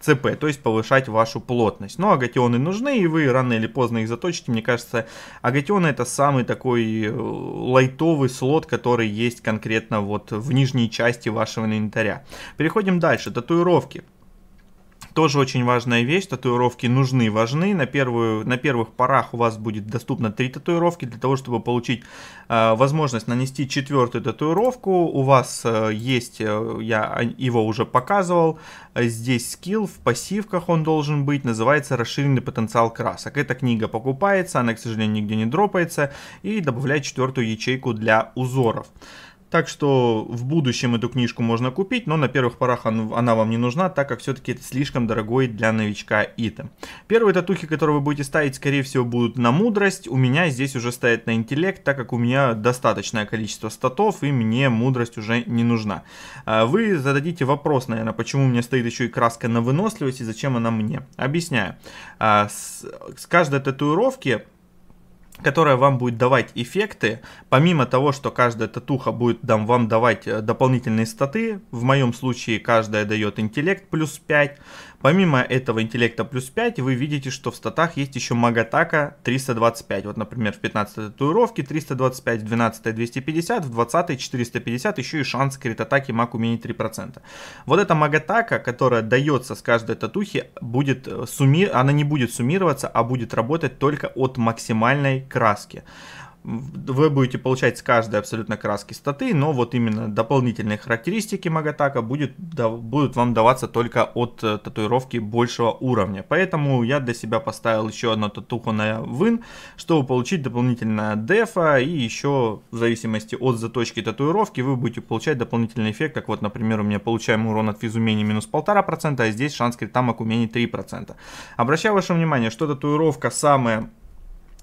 ЦП, то есть повышать вашу плотность. Но Агатионы нужны и вы рано или поздно их заточите. Мне кажется, Агатионы это самый такой э, лайтовый слот, который есть конкретно вот в нижней части вашего инвентаря. Переходим дальше, татуировки. Тоже очень важная вещь, татуировки нужны, важны. На, первую, на первых порах у вас будет доступно 3 татуировки для того, чтобы получить э, возможность нанести четвертую татуировку. У вас э, есть, э, я его уже показывал, э, здесь скилл, в пассивках он должен быть, называется «Расширенный потенциал красок». Эта книга покупается, она, к сожалению, нигде не дропается, и добавляет четвертую ячейку для узоров. Так что в будущем эту книжку можно купить, но на первых порах она вам не нужна, так как все-таки это слишком дорогой для новичка ИТА. Первые татухи, которые вы будете ставить, скорее всего, будут на мудрость. У меня здесь уже стоит на интеллект, так как у меня достаточное количество статов, и мне мудрость уже не нужна. А вы зададите вопрос, наверное, почему у меня стоит еще и краска на выносливость, и зачем она мне. Объясняю. А с каждой татуировки которая вам будет давать эффекты, помимо того, что каждая татуха будет дам, вам давать э, дополнительные статы, в моем случае каждая дает интеллект плюс 5, Помимо этого интеллекта плюс 5, вы видите, что в статах есть еще магатака 325. Вот, например, в 15 татуировке 325, в 12 250, в 20 450, еще и шанс крит-атаки маку мини 3%. Вот эта магатака, которая дается с каждой татухи, будет э, сумми... она не будет суммироваться, а будет работать только от максимальной краски вы будете получать с каждой абсолютно краски статы, но вот именно дополнительные характеристики магатака будет, да, будут вам даваться только от э, татуировки большего уровня. Поэтому я для себя поставил еще одну татуху на вин, чтобы получить дополнительное дефа и еще в зависимости от заточки татуировки вы будете получать дополнительный эффект, как вот, например, у меня получаем урон от физ умений минус 1,5%, а здесь шанс критамок умений 3%. Обращаю ваше внимание, что татуировка самая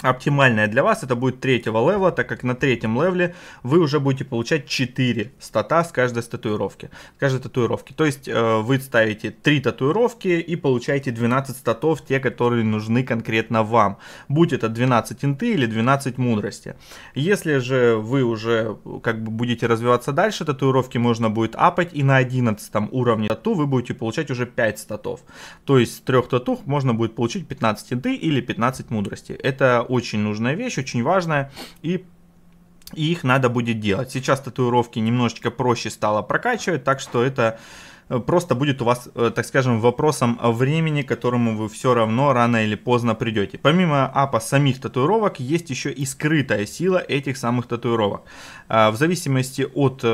оптимальная для вас это будет третьего левела, так как на третьем левле вы уже будете получать 4 стата с каждой татуировки. С каждой татуировки. То есть э, вы ставите 3 татуировки и получаете 12 статов, те, которые нужны конкретно вам. Будь это 12 инты или 12 мудрости. Если же вы уже как бы будете развиваться дальше, татуировки можно будет апать и на 11 уровне тату вы будете получать уже 5 статов. То есть с 3 татух можно будет получить 15 инты или 15 мудрости. Это очень нужная вещь, очень важная. И и их надо будет делать. Сейчас татуировки немножечко проще стало прокачивать, так что это э, просто будет у вас, э, так скажем, вопросом времени, к которому вы все равно рано или поздно придете. Помимо апа самих татуировок, есть еще и скрытая сила этих самых татуировок. А, в зависимости от э,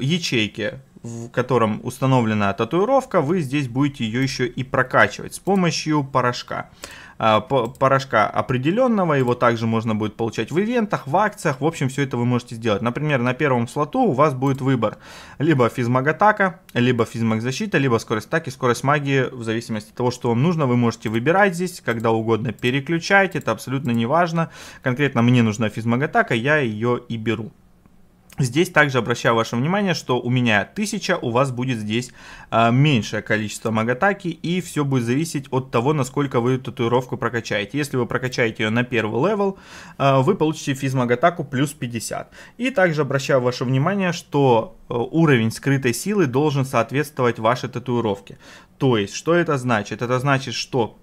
ячейки, в котором установлена татуировка, вы здесь будете ее еще и прокачивать с помощью порошка. А, порошка определенного, его также можно будет получать в ивентах, в акциях, в общем, все это вы можете сделать. Например, на первом слоту у вас будет выбор либо физмаг атака, либо физмаг защита, либо скорость атаки, скорость магии, в зависимости от того, что вам нужно, вы можете выбирать здесь, когда угодно переключать, это абсолютно не важно. Конкретно мне нужна физмаг атака, я ее и беру. Здесь также обращаю ваше внимание, что у меня 1000, у вас будет здесь э, меньшее количество магатаки, и все будет зависеть от того, насколько вы татуировку прокачаете. Если вы прокачаете ее на первый левел, э, вы получите физмагатаку плюс 50. И также обращаю ваше внимание, что э, уровень скрытой силы должен соответствовать вашей татуировке. То есть, что это значит? Это значит, что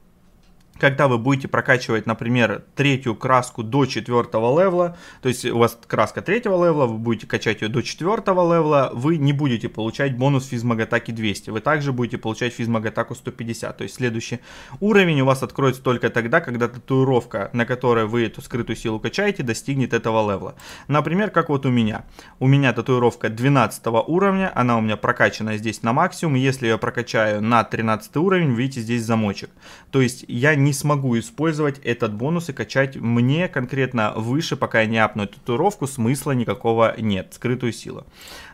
когда вы будете прокачивать, например, третью краску до четвертого левла, то есть у вас краска третьего левла, вы будете качать ее до четвертого левла, вы не будете получать бонус физмагатаки 200, вы также будете получать физмагатаку 150, то есть следующий уровень у вас откроется только тогда, когда татуировка, на которой вы эту скрытую силу качаете, достигнет этого левла. Например, как вот у меня. У меня татуировка 12 уровня, она у меня прокачана здесь на максимум, если я прокачаю на 13 уровень, видите здесь замочек. То есть я не смогу использовать этот бонус и качать мне конкретно выше, пока я не апну татуировку, смысла никакого нет, скрытую силу.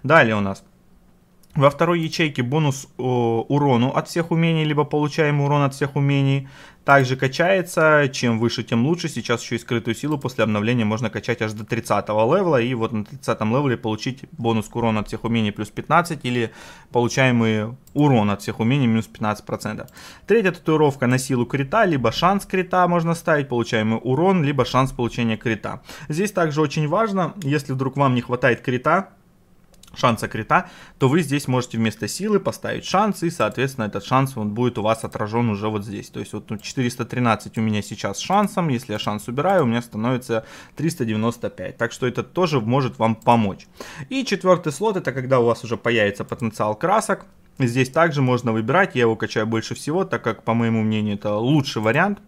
Далее у нас во второй ячейке бонус э, урону от всех умений, либо получаемый урон от всех умений, также качается. Чем выше, тем лучше. Сейчас еще и скрытую силу после обновления можно качать аж до 30 левела. И вот на 30 левеле получить бонус к урону от всех умений плюс 15 или получаемый урон от всех умений минус 15%. Третья татуировка на силу крита, либо шанс крита можно ставить, получаемый урон, либо шанс получения крита. Здесь также очень важно, если вдруг вам не хватает крита, шанса крита, то вы здесь можете вместо силы поставить шанс, и, соответственно, этот шанс он будет у вас отражен уже вот здесь. То есть вот 413 у меня сейчас шансом, если я шанс убираю, у меня становится 395. Так что это тоже может вам помочь. И четвертый слот, это когда у вас уже появится потенциал красок. Здесь также можно выбирать, я его качаю больше всего, так как, по моему мнению, это лучший вариант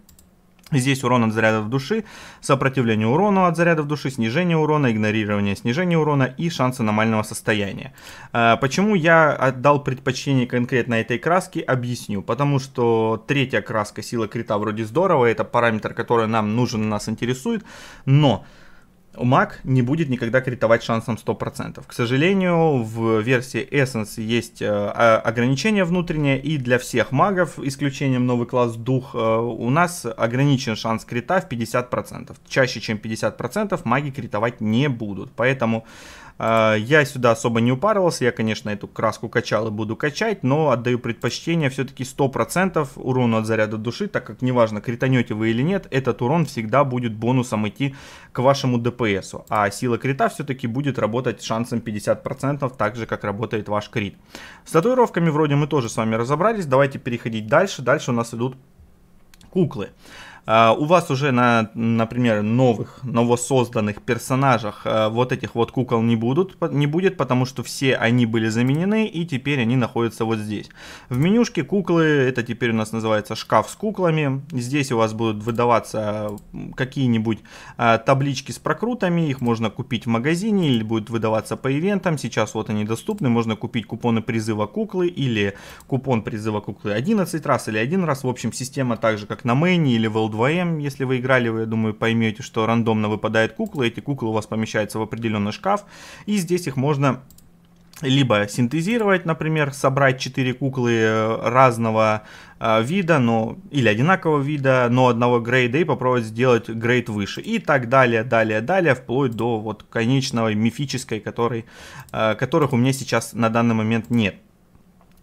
Здесь урон от зарядов души, сопротивление урону от зарядов души, снижение урона, игнорирование снижения урона и шансы аномального состояния. А, почему я отдал предпочтение конкретно этой краске, объясню. Потому что третья краска сила крита вроде здорово, это параметр, который нам нужен нас интересует, но... Mac не будет никогда критовать шансом 100%. К сожалению, в версии Essence есть э, ограничение внутреннее, и для всех магов, исключением новый класс дух, э, у нас ограничен шанс крита в 50%. Чаще, чем 50% маги критовать не будут. Поэтому а, я сюда особо не упарывался, я, конечно, эту краску качал и буду качать, но отдаю предпочтение все-таки 100% урону от заряда души, так как неважно, кританете вы или нет, этот урон всегда будет бонусом идти к вашему ДПСу, а сила крита все-таки будет работать шансом 50%, так же, как работает ваш крит. С татуировками вроде мы тоже с вами разобрались, давайте переходить дальше. Дальше у нас идут куклы. А, у вас уже на, например, новых, новосозданных персонажах а, вот этих вот кукол не, будут, не будет, потому что все они были заменены и теперь они находятся вот здесь. В менюшке куклы, это теперь у нас называется шкаф с куклами. Здесь у вас будут выдаваться какие-нибудь а, таблички с прокрутами, их можно купить в магазине или будет выдаваться по ивентам. Сейчас вот они доступны, можно купить купоны призыва куклы или купон призыва куклы 11 раз или один раз. В общем, система так же, как на Мэйне или в 2 если вы играли, вы, я думаю, поймете, что рандомно выпадает кукла. Эти куклы у вас помещаются в определенный шкаф. И здесь их можно либо синтезировать, например, собрать 4 куклы э, разного э, вида, но, или одинакового вида, но одного грейда и попробовать сделать грейд выше. И так далее, далее, далее, вплоть до вот конечного мифической, который, э, которых у меня сейчас на данный момент нет.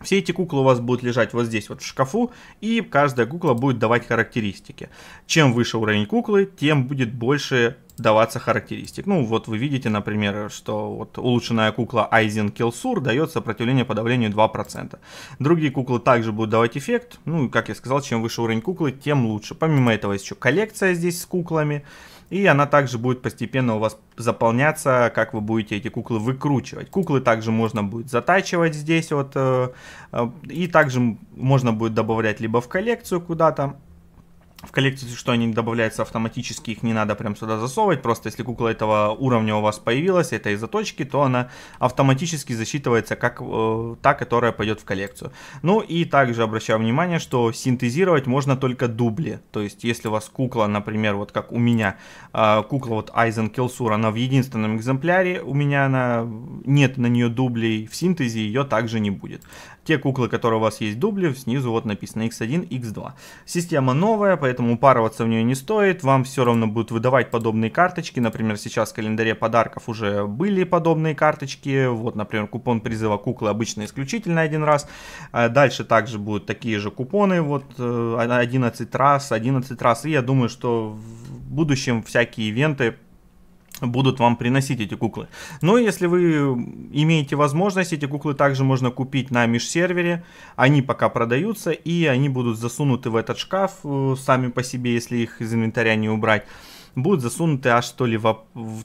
Все эти куклы у вас будут лежать вот здесь вот в шкафу, и каждая кукла будет давать характеристики. Чем выше уровень куклы, тем будет больше даваться характеристик. Ну, вот вы видите, например, что вот улучшенная кукла Айзен Килсур дает сопротивление подавлению 2%. Другие куклы также будут давать эффект. Ну, и как я сказал, чем выше уровень куклы, тем лучше. Помимо этого есть еще коллекция здесь с куклами. И она также будет постепенно у вас заполняться, как вы будете эти куклы выкручивать. Куклы также можно будет затачивать здесь вот. Э, э, и также можно будет добавлять либо в коллекцию куда-то, в коллекцию, что они добавляются автоматически, их не надо прям сюда засовывать. Просто если кукла этого уровня у вас появилась, это из заточки, то она автоматически засчитывается как э, та, которая пойдет в коллекцию. Ну и также обращаю внимание, что синтезировать можно только дубли. То есть если у вас кукла, например, вот как у меня, э, кукла вот Айзен Келсур, она в единственном экземпляре, у меня она нет на нее дублей в синтезе, ее также не будет те куклы, которые у вас есть дубли, снизу вот написано X1, X2. Система новая, поэтому пароваться в нее не стоит, вам все равно будут выдавать подобные карточки, например, сейчас в календаре подарков уже были подобные карточки, вот, например, купон призыва куклы обычно исключительно один раз, а дальше также будут такие же купоны, вот, 11 э, раз, 11 раз, и я думаю, что в будущем всякие ивенты будут вам приносить эти куклы. Но если вы имеете возможность, эти куклы также можно купить на межсервере. Они пока продаются, и они будут засунуты в этот шкаф э, сами по себе, если их из инвентаря не убрать будут засунуты аж то ли в,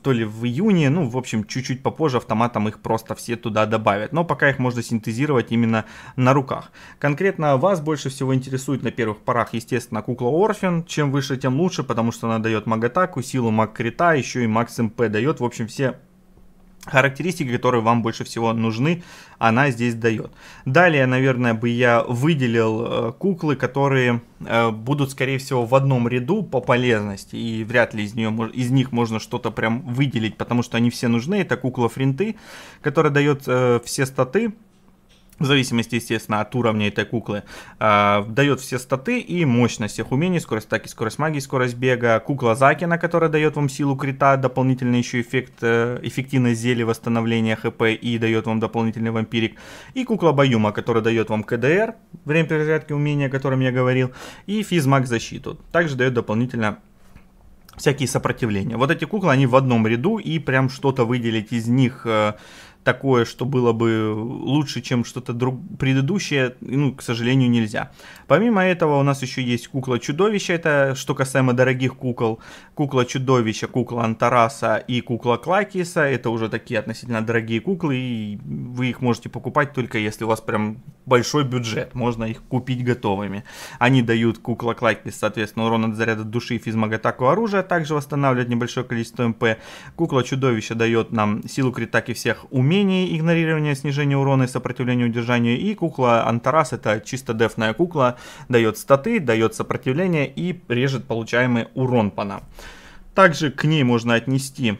то ли в июне, ну, в общем, чуть-чуть попозже автоматом их просто все туда добавят. Но пока их можно синтезировать именно на руках. Конкретно вас больше всего интересует на первых порах, естественно, кукла орфен Чем выше, тем лучше, потому что она дает маг-атаку, силу маг-крита, еще и макс-МП дает. В общем, все характеристики, которые вам больше всего нужны, она здесь дает. Далее, наверное, бы я выделил э, куклы, которые э, будут, скорее всего, в одном ряду по полезности, и вряд ли из, нее, из них можно что-то прям выделить, потому что они все нужны. Это кукла фринты, которая дает э, все статы, в зависимости, естественно, от уровня этой куклы, э, дает все статы и мощность всех умений, скорость атаки, скорость магии, скорость бега. Кукла Закина, которая дает вам силу крита, дополнительный еще эффект, э, эффективность зелья восстановления хп и дает вам дополнительный вампирик. И кукла Баюма, которая дает вам КДР, время перезарядки умения, о котором я говорил, и физмаг защиту. Также дает дополнительно всякие сопротивления. Вот эти куклы, они в одном ряду, и прям что-то выделить из них... Э, такое, что было бы лучше, чем что-то друг... предыдущее, ну, к сожалению, нельзя. Помимо этого у нас еще есть кукла-чудовище, это что касаемо дорогих кукол. Кукла-чудовище, кукла Антараса и кукла Клакиса, это уже такие относительно дорогие куклы, и вы их можете покупать только если у вас прям большой бюджет, можно их купить готовыми. Они дают кукла Клакис, соответственно, урон от заряда души и физмагатаку оружия, также восстанавливает небольшое количество МП. Кукла-чудовище дает нам силу критаки всех умений, умение игнорирования, снижение урона и сопротивления, удержанию И кукла Антарас, это чисто дефная кукла, дает статы, дает сопротивление и режет получаемый урон по нам. Также к ней можно отнести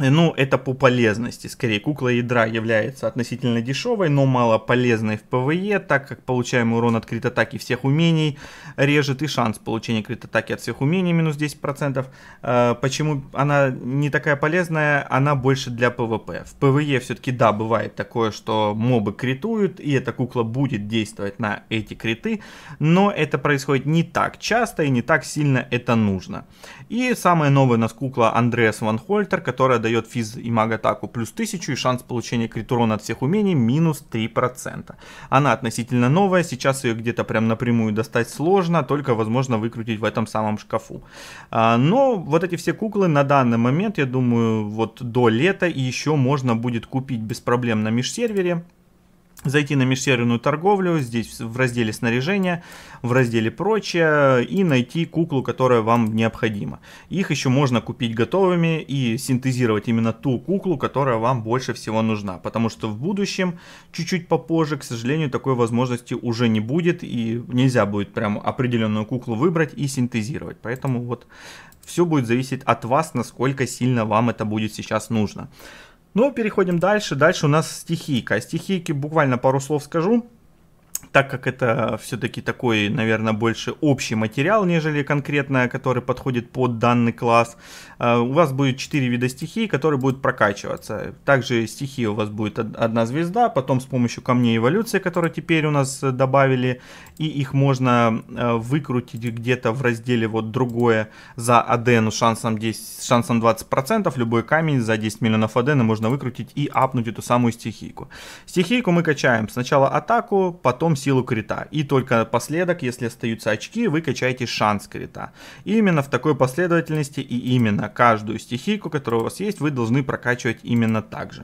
ну, это по полезности. Скорее, кукла ядра является относительно дешевой, но мало полезной в ПВЕ, так как получаем урон от крит-атаки всех умений режет и шанс получения крит-атаки от всех умений минус 10%. Э, почему она не такая полезная? Она больше для ПВП. В ПВЕ все-таки, да, бывает такое, что мобы критуют, и эта кукла будет действовать на эти криты, но это происходит не так часто и не так сильно это нужно. И самая новая у нас кукла Андреас Ван Хольтер, которая дает физ и маг атаку плюс 1000 и шанс получения критурона от всех умений минус 3%. Она относительно новая, сейчас ее где-то прям напрямую достать сложно, только возможно выкрутить в этом самом шкафу. А, но вот эти все куклы на данный момент, я думаю, вот до лета еще можно будет купить без проблем на межсервере зайти на межсерверную торговлю, здесь в разделе снаряжения, в разделе прочее и найти куклу, которая вам необходима. Их еще можно купить готовыми и синтезировать именно ту куклу, которая вам больше всего нужна, потому что в будущем, чуть-чуть попозже, к сожалению, такой возможности уже не будет и нельзя будет прям определенную куклу выбрать и синтезировать, поэтому вот все будет зависеть от вас, насколько сильно вам это будет сейчас нужно. Ну, переходим дальше. Дальше у нас стихийка. О стихийке буквально пару слов скажу. Так как это все-таки такой, наверное, больше общий материал, нежели конкретно, который подходит под данный класс. А, у вас будет 4 вида стихий, которые будут прокачиваться. Также стихии у вас будет одна звезда, потом с помощью камней эволюции, которые теперь у нас э, добавили, и их можно э, выкрутить где-то в разделе вот другое за адену шансом, 10, шансом 20%, любой камень за 10 миллионов адены можно выкрутить и апнуть эту самую стихийку. Стихийку мы качаем сначала атаку, потом силу крита, и только последок, если остаются очки, вы качаете шанс крита. И именно в такой последовательности и именно конкретно каждую стихийку, которая у вас есть, вы должны прокачивать именно так же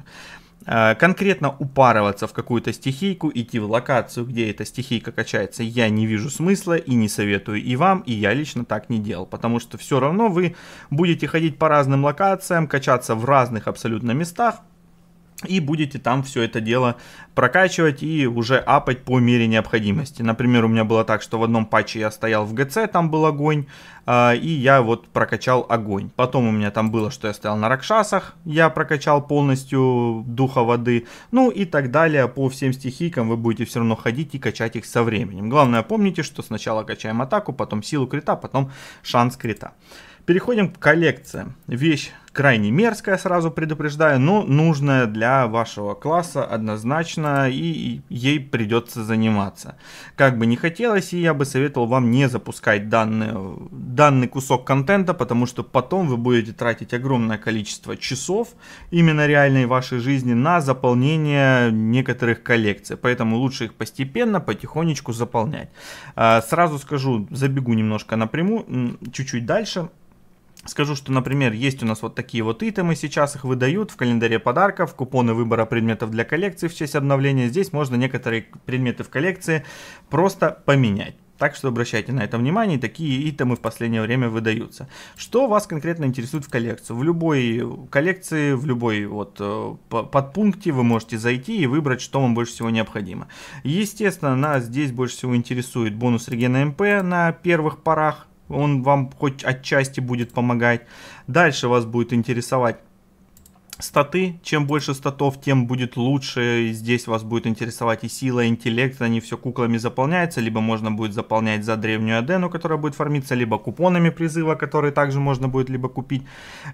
э, конкретно упарываться в какую-то стихийку, идти в локацию, где эта стихийка качается, я не вижу смысла и не советую и вам, и я лично так не делал, потому что все равно вы будете ходить по разным локациям, качаться в разных абсолютно местах, и будете там все это дело прокачивать и уже апать по мере необходимости. Например, у меня было так, что в одном патче я стоял в ГЦ, там был огонь, э, и я вот прокачал огонь. Потом у меня там было, что я стоял на Ракшасах, я прокачал полностью духа воды, ну и так далее. По всем стихийкам вы будете все равно ходить и качать их со временем. Главное помните, что сначала качаем атаку, потом силу крита, потом шанс крита. Переходим к коллекциям. Вещь крайне мерзкая, сразу предупреждаю, но нужная для вашего класса однозначно, и ей придется заниматься. Как бы не хотелось, и я бы советовал вам не запускать данный, данный кусок контента, потому что потом вы будете тратить огромное количество часов именно реальной вашей жизни на заполнение некоторых коллекций. Поэтому лучше их постепенно, потихонечку заполнять. А, сразу скажу, забегу немножко напрямую, чуть-чуть дальше Скажу, что, например, есть у нас вот такие вот итемы, сейчас их выдают в календаре подарков, купоны выбора предметов для коллекции в честь обновления. Здесь можно некоторые предметы в коллекции просто поменять. Так что обращайте на это внимание, такие итемы в последнее время выдаются. Что вас конкретно интересует в коллекцию? В любой коллекции, в любой вот э, подпункте вы можете зайти и выбрать, что вам больше всего необходимо. Естественно, нас здесь больше всего интересует бонус регена МП на первых порах, он вам хоть отчасти будет помогать. Дальше вас будет интересовать статы. Чем больше статов, тем будет лучше. И здесь вас будет интересовать и сила, и интеллект. Они все куклами заполняются. Либо можно будет заполнять за древнюю адену, которая будет фармиться. Либо купонами призыва, которые также можно будет либо купить,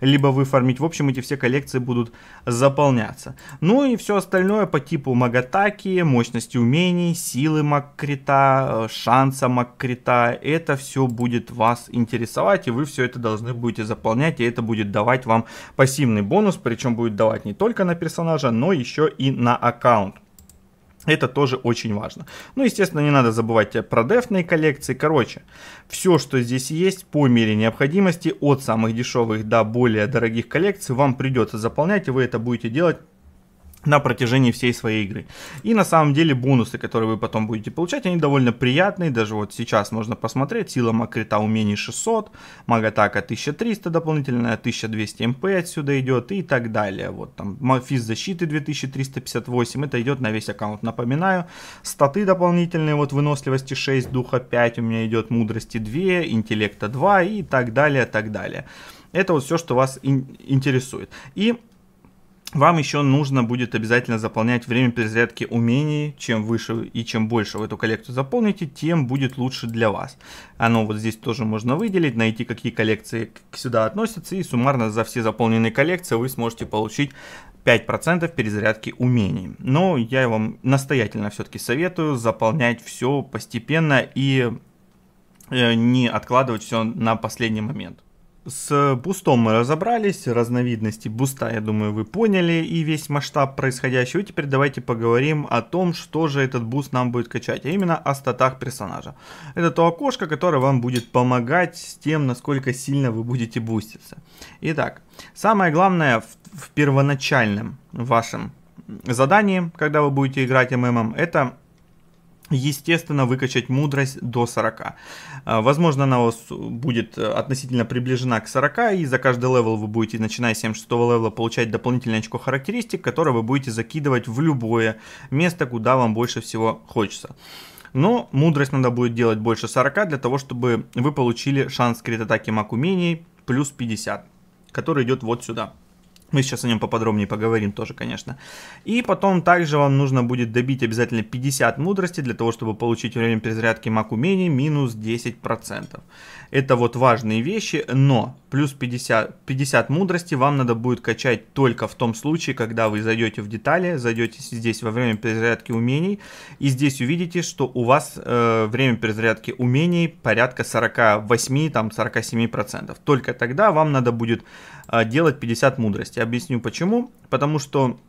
либо выфармить. В общем, эти все коллекции будут заполняться. Ну и все остальное по типу магатаки, мощности умений, силы маккрита, э, шанса маккрита. Это все будет вас интересовать. И вы все это должны будете заполнять. И это будет давать вам пассивный бонус. Причем причем будет давать не только на персонажа, но еще и на аккаунт. Это тоже очень важно. Ну, естественно, не надо забывать про дефные коллекции. Короче, все, что здесь есть по мере необходимости, от самых дешевых до более дорогих коллекций, вам придется заполнять, и вы это будете делать на протяжении всей своей игры. И на самом деле бонусы, которые вы потом будете получать, они довольно приятные. Даже вот сейчас можно посмотреть. Сила макрита умений 600, магатака 1300 дополнительная, 1200 МП отсюда идет и так далее. Вот там физ защиты 2358, это идет на весь аккаунт. Напоминаю, статы дополнительные, вот выносливости 6, духа 5 у меня идет, мудрости 2, интеллекта 2 и так далее, так далее. Это вот все, что вас интересует. И вам еще нужно будет обязательно заполнять время перезарядки умений. Чем выше и чем больше вы эту коллекцию заполните, тем будет лучше для вас. Оно вот здесь тоже можно выделить, найти какие коллекции сюда относятся. И суммарно за все заполненные коллекции вы сможете получить 5% перезарядки умений. Но я вам настоятельно все-таки советую заполнять все постепенно и э, не откладывать все на последний момент. С бустом мы разобрались, разновидности буста, я думаю, вы поняли и весь масштаб происходящего. И теперь давайте поговорим о том, что же этот буст нам будет качать, а именно о статах персонажа. Это то окошко, которое вам будет помогать с тем, насколько сильно вы будете буститься. Итак, самое главное в, в первоначальном вашем задании, когда вы будете играть МММ, это естественно, выкачать мудрость до 40. А, возможно, она у вас будет э, относительно приближена к 40, и за каждый левел вы будете, начиная с 76 левела, получать дополнительное очко характеристик, которое вы будете закидывать в любое место, куда вам больше всего хочется. Но мудрость надо будет делать больше 40, для того, чтобы вы получили шанс крит атаки маг умений плюс 50, который идет вот сюда. Мы сейчас о нем поподробнее поговорим тоже, конечно. И потом также вам нужно будет добить обязательно 50 мудрости для того, чтобы получить время перезарядки маг умений минус 10%. Это вот важные вещи, но плюс 50, 50 мудрости вам надо будет качать только в том случае, когда вы зайдете в детали, зайдете здесь во время перезарядки умений, и здесь увидите, что у вас э, время перезарядки умений порядка 48-47%. Только тогда вам надо будет э, делать 50 мудрости. Объясню почему. Потому что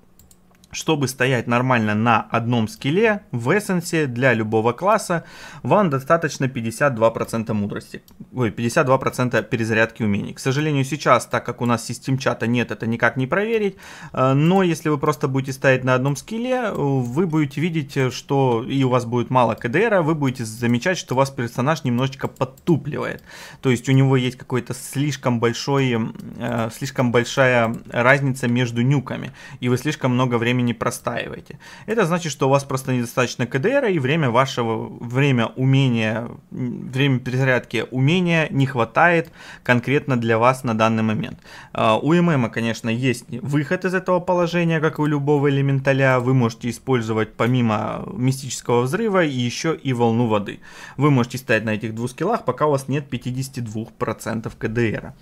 чтобы стоять нормально на одном скилле, в эссенсе для любого класса вам достаточно 52% мудрости, ой, 52% перезарядки умений. К сожалению, сейчас, так как у нас систем чата нет, это никак не проверить, э, но если вы просто будете стоять на одном скилле, вы будете видеть, что и у вас будет мало КДРа, вы будете замечать, что у вас персонаж немножечко подтупливает. То есть у него есть какой-то слишком большой, э, слишком большая разница между нюками, и вы слишком много времени ними не простаиваете. Это значит, что у вас просто недостаточно КДР и время вашего, время умения, время перезарядки умения не хватает конкретно для вас на данный момент. А, у ММа, конечно, есть выход из этого положения, как и у любого элементаля. Вы можете использовать помимо мистического взрыва еще и волну воды. Вы можете стоять на этих двух скиллах, пока у вас нет 52% КДР.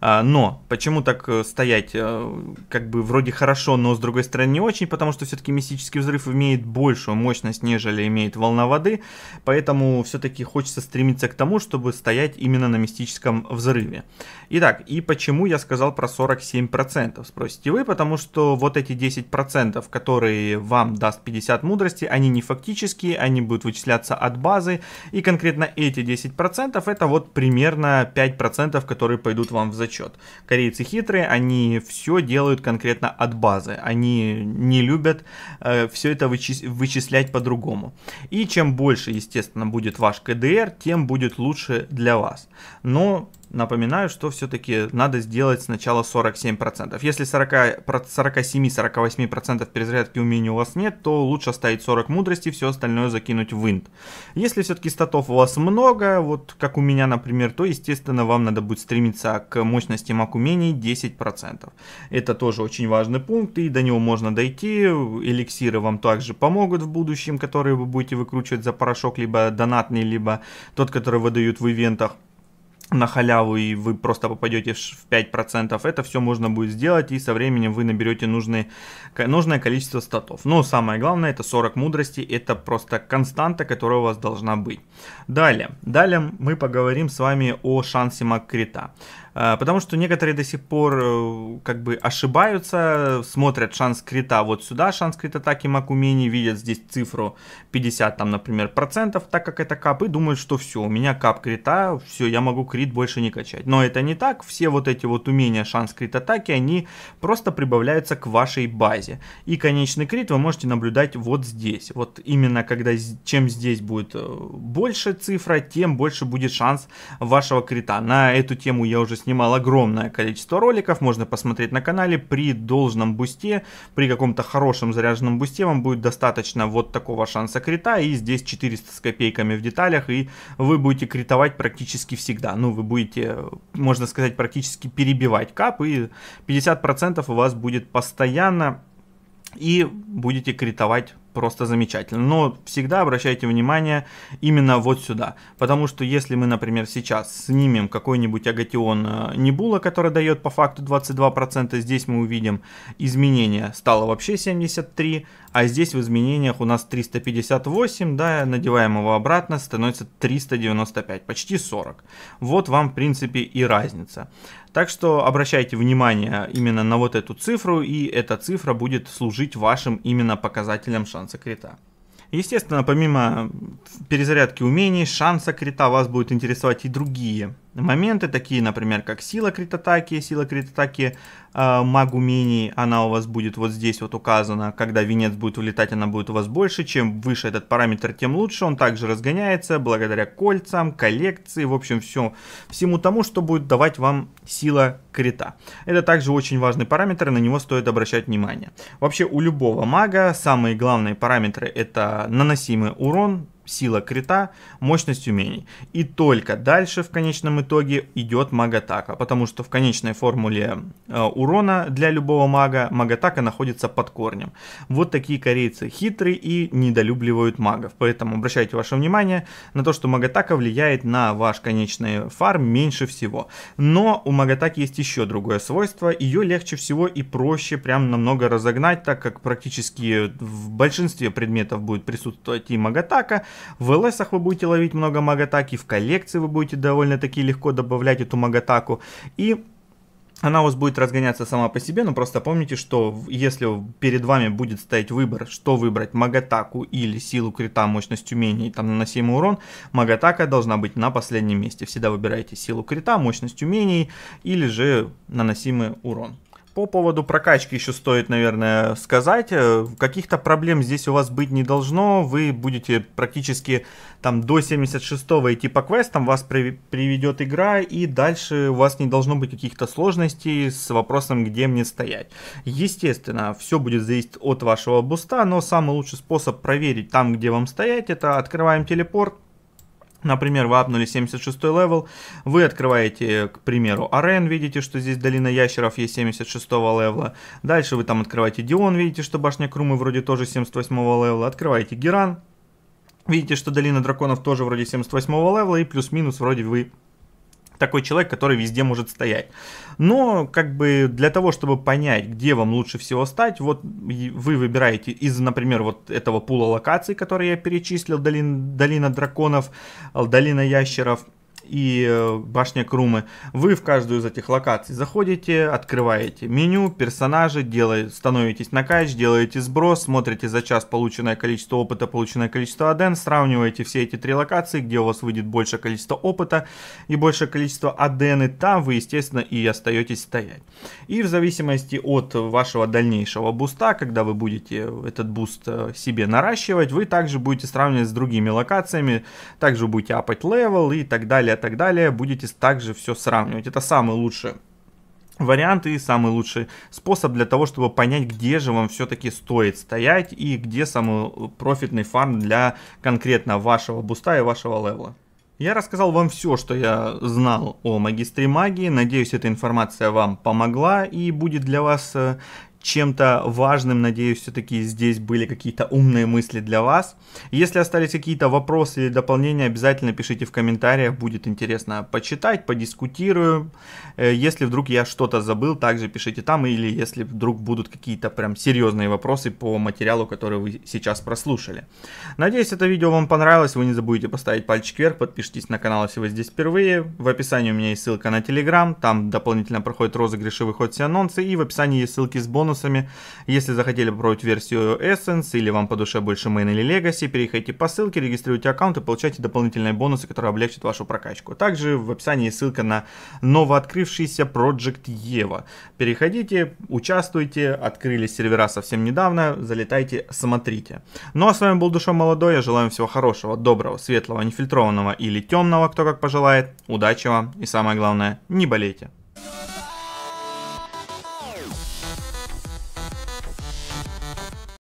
А, но почему так э, стоять, э, как бы вроде хорошо, но с другой стороны не очень, потому что все-таки мистический взрыв имеет большую мощность, нежели имеет волна воды, поэтому все-таки хочется стремиться к тому, чтобы стоять именно на мистическом взрыве. Итак, и почему я сказал про 47%, спросите вы, потому что вот эти 10%, которые вам даст 50 мудрости, они не фактические, они будут вычисляться от базы, и конкретно эти 10% это вот примерно 5%, которые пойдут вам в зачет. Корейцы хитрые, они все делают конкретно от базы, они не не любят э, все это вычис вычислять по-другому. И чем больше, естественно, будет ваш КДР, тем будет лучше для вас. Но напоминаю, что все-таки надо сделать сначала 47%. Если 47-48% перезарядки умений у вас нет, то лучше оставить 40 мудрости, все остальное закинуть в инт. Если все-таки статов у вас много, вот как у меня, например, то, естественно, вам надо будет стремиться к мощности мак умений 10%. Это тоже очень важный пункт, и до него можно дойти. Эликсиры вам также помогут в будущем, которые вы будете выкручивать за порошок, либо донатный, либо тот, который выдают в ивентах на халяву и вы просто попадете в 5%, это все можно будет сделать и со временем вы наберете нужные, нужное количество статов. Но самое главное это 40 мудрости, это просто константа, которая у вас должна быть. Далее, далее мы поговорим с вами о шансе маккрита. А, потому что некоторые до сих пор э, как бы ошибаются, смотрят шанс крита вот сюда, шанс крит атаки Макумени, видят здесь цифру 50, там, например, процентов, так как это кап, и думают, что все, у меня кап крита, все, я могу крит больше не качать. Но это не так, все вот эти вот умения шанс крит атаки, они просто прибавляются к вашей базе. И конечный крит вы можете наблюдать вот здесь. Вот именно когда, чем здесь будет э, больше цифра, тем больше будет шанс вашего крита. На эту тему я уже снимал снимал огромное количество роликов, можно посмотреть на канале. При должном бусте, при каком-то хорошем заряженном бусте вам будет достаточно вот такого шанса крита. И здесь 400 с копейками в деталях, и вы будете критовать практически всегда. Ну, вы будете, можно сказать, практически перебивать кап, и 50% у вас будет постоянно, и будете критовать просто замечательно. Но всегда обращайте внимание именно вот сюда. Потому что если мы, например, сейчас снимем какой-нибудь агатион э, Небула, который дает по факту 22%, здесь мы увидим изменение стало вообще 73, а здесь в изменениях у нас 358, да, надеваем его обратно, становится 395, почти 40. Вот вам, в принципе, и разница. Так что обращайте внимание именно на вот эту цифру, и эта цифра будет служить вашим именно показателем шанса шанса крита. Естественно, помимо перезарядки умений, шанса крита вас будут интересовать и другие моменты, такие, например, как сила крит-атаки. Сила крит-атаки э, маг умений, она у вас будет вот здесь вот указана. Когда венец будет улетать, она будет у вас больше. Чем выше этот параметр, тем лучше. Он также разгоняется благодаря кольцам, коллекции, в общем, все, всему тому, что будет давать вам сила крита. Это также очень важный параметр, на него стоит обращать внимание. Вообще у любого мага самые главные параметры это наносимый урон, сила крита, мощность умений. И только дальше в конечном итоге идет маг-атака, потому что в конечной формуле э, урона для любого мага маг-атака находится под корнем. Вот такие корейцы хитрые и недолюбливают магов, поэтому обращайте ваше внимание на то, что маг-атака влияет на ваш конечный фарм меньше всего. Но у маг-атаки есть еще другое свойство, ее легче всего и проще прям намного разогнать, так как практически в большинстве предметов будет присутствовать и маг-атака, в ls вы будете ловить много магатаки, в коллекции вы будете довольно-таки легко добавлять эту магатаку. И она у вас будет разгоняться сама по себе, но просто помните, что если перед вами будет стоять выбор, что выбрать, Магатаку или силу крита, мощность умений, там наносимый урон, Магатака должна быть на последнем месте. Всегда выбирайте силу крита, мощность умений или же наносимый урон. По поводу прокачки еще стоит, наверное, сказать. Э, каких-то проблем здесь у вас быть не должно. Вы будете практически там до 76-го идти по квестам, вас при приведет игра, и дальше у вас не должно быть каких-то сложностей с вопросом, где мне стоять. Естественно, все будет зависеть от вашего буста, но самый лучший способ проверить там, где вам стоять, это открываем телепорт, Например, вы апнули 76 левел, вы открываете, к примеру, Арен, видите, что здесь долина ящеров есть 76 левела. Дальше вы там открываете Дион, видите, что башня Крумы вроде тоже 78 левела. Открываете Геран, видите, что долина драконов тоже вроде 78 левела и плюс-минус вроде вы такой человек, который везде может стоять. Но как бы для того, чтобы понять, где вам лучше всего стать, вот вы выбираете из, например, вот этого пула локаций, которые я перечислил, долин, долина драконов, э, долина ящеров – и э, башня Крумы. Вы в каждую из этих локаций заходите, открываете меню, персонажи, делаете, становитесь на кач, делаете сброс, смотрите за час полученное количество опыта, полученное количество аден, сравниваете все эти три локации, где у вас выйдет больше количество опыта и больше количество адены, там вы, естественно, и остаетесь стоять. И в зависимости от вашего дальнейшего буста, когда вы будете этот буст э, себе наращивать, вы также будете сравнивать с другими локациями, также будете апать левел и так далее, так далее, будете также все сравнивать. Это самый лучший вариант и самый лучший способ для того, чтобы понять, где же вам все-таки стоит стоять и где самый э, профитный фарм для конкретно вашего буста и вашего левела. Я рассказал вам все, что я знал о магистре магии. Надеюсь, эта информация вам помогла и будет для вас э, чем-то важным. Надеюсь, все-таки здесь были какие-то умные мысли для вас. Если остались какие-то вопросы или дополнения, обязательно пишите в комментариях. Будет интересно почитать, подискутирую. Э, если вдруг я что-то забыл, также пишите там. Или если вдруг будут какие-то прям серьезные вопросы по материалу, который вы сейчас прослушали. Надеюсь, это видео вам понравилось. Вы не забудете поставить пальчик вверх. Подпишитесь на канал, если вы здесь впервые. В описании у меня есть ссылка на Telegram. Там дополнительно проходит розыгрыши, выходят все анонсы. И в описании есть ссылки с бонусом бонусами. Если захотели попробовать версию Essence или вам по душе больше Main или Legacy, переходите по ссылке, регистрируйте аккаунт и получайте дополнительные бонусы, которые облегчат вашу прокачку. Также в описании ссылка на новооткрывшийся Project Eva. Переходите, участвуйте, открыли сервера совсем недавно, залетайте, смотрите. Ну а с вами был Душа Молодой, я желаю вам всего хорошего, доброго, светлого, нефильтрованного или темного, кто как пожелает. Удачи вам и самое главное, не болейте.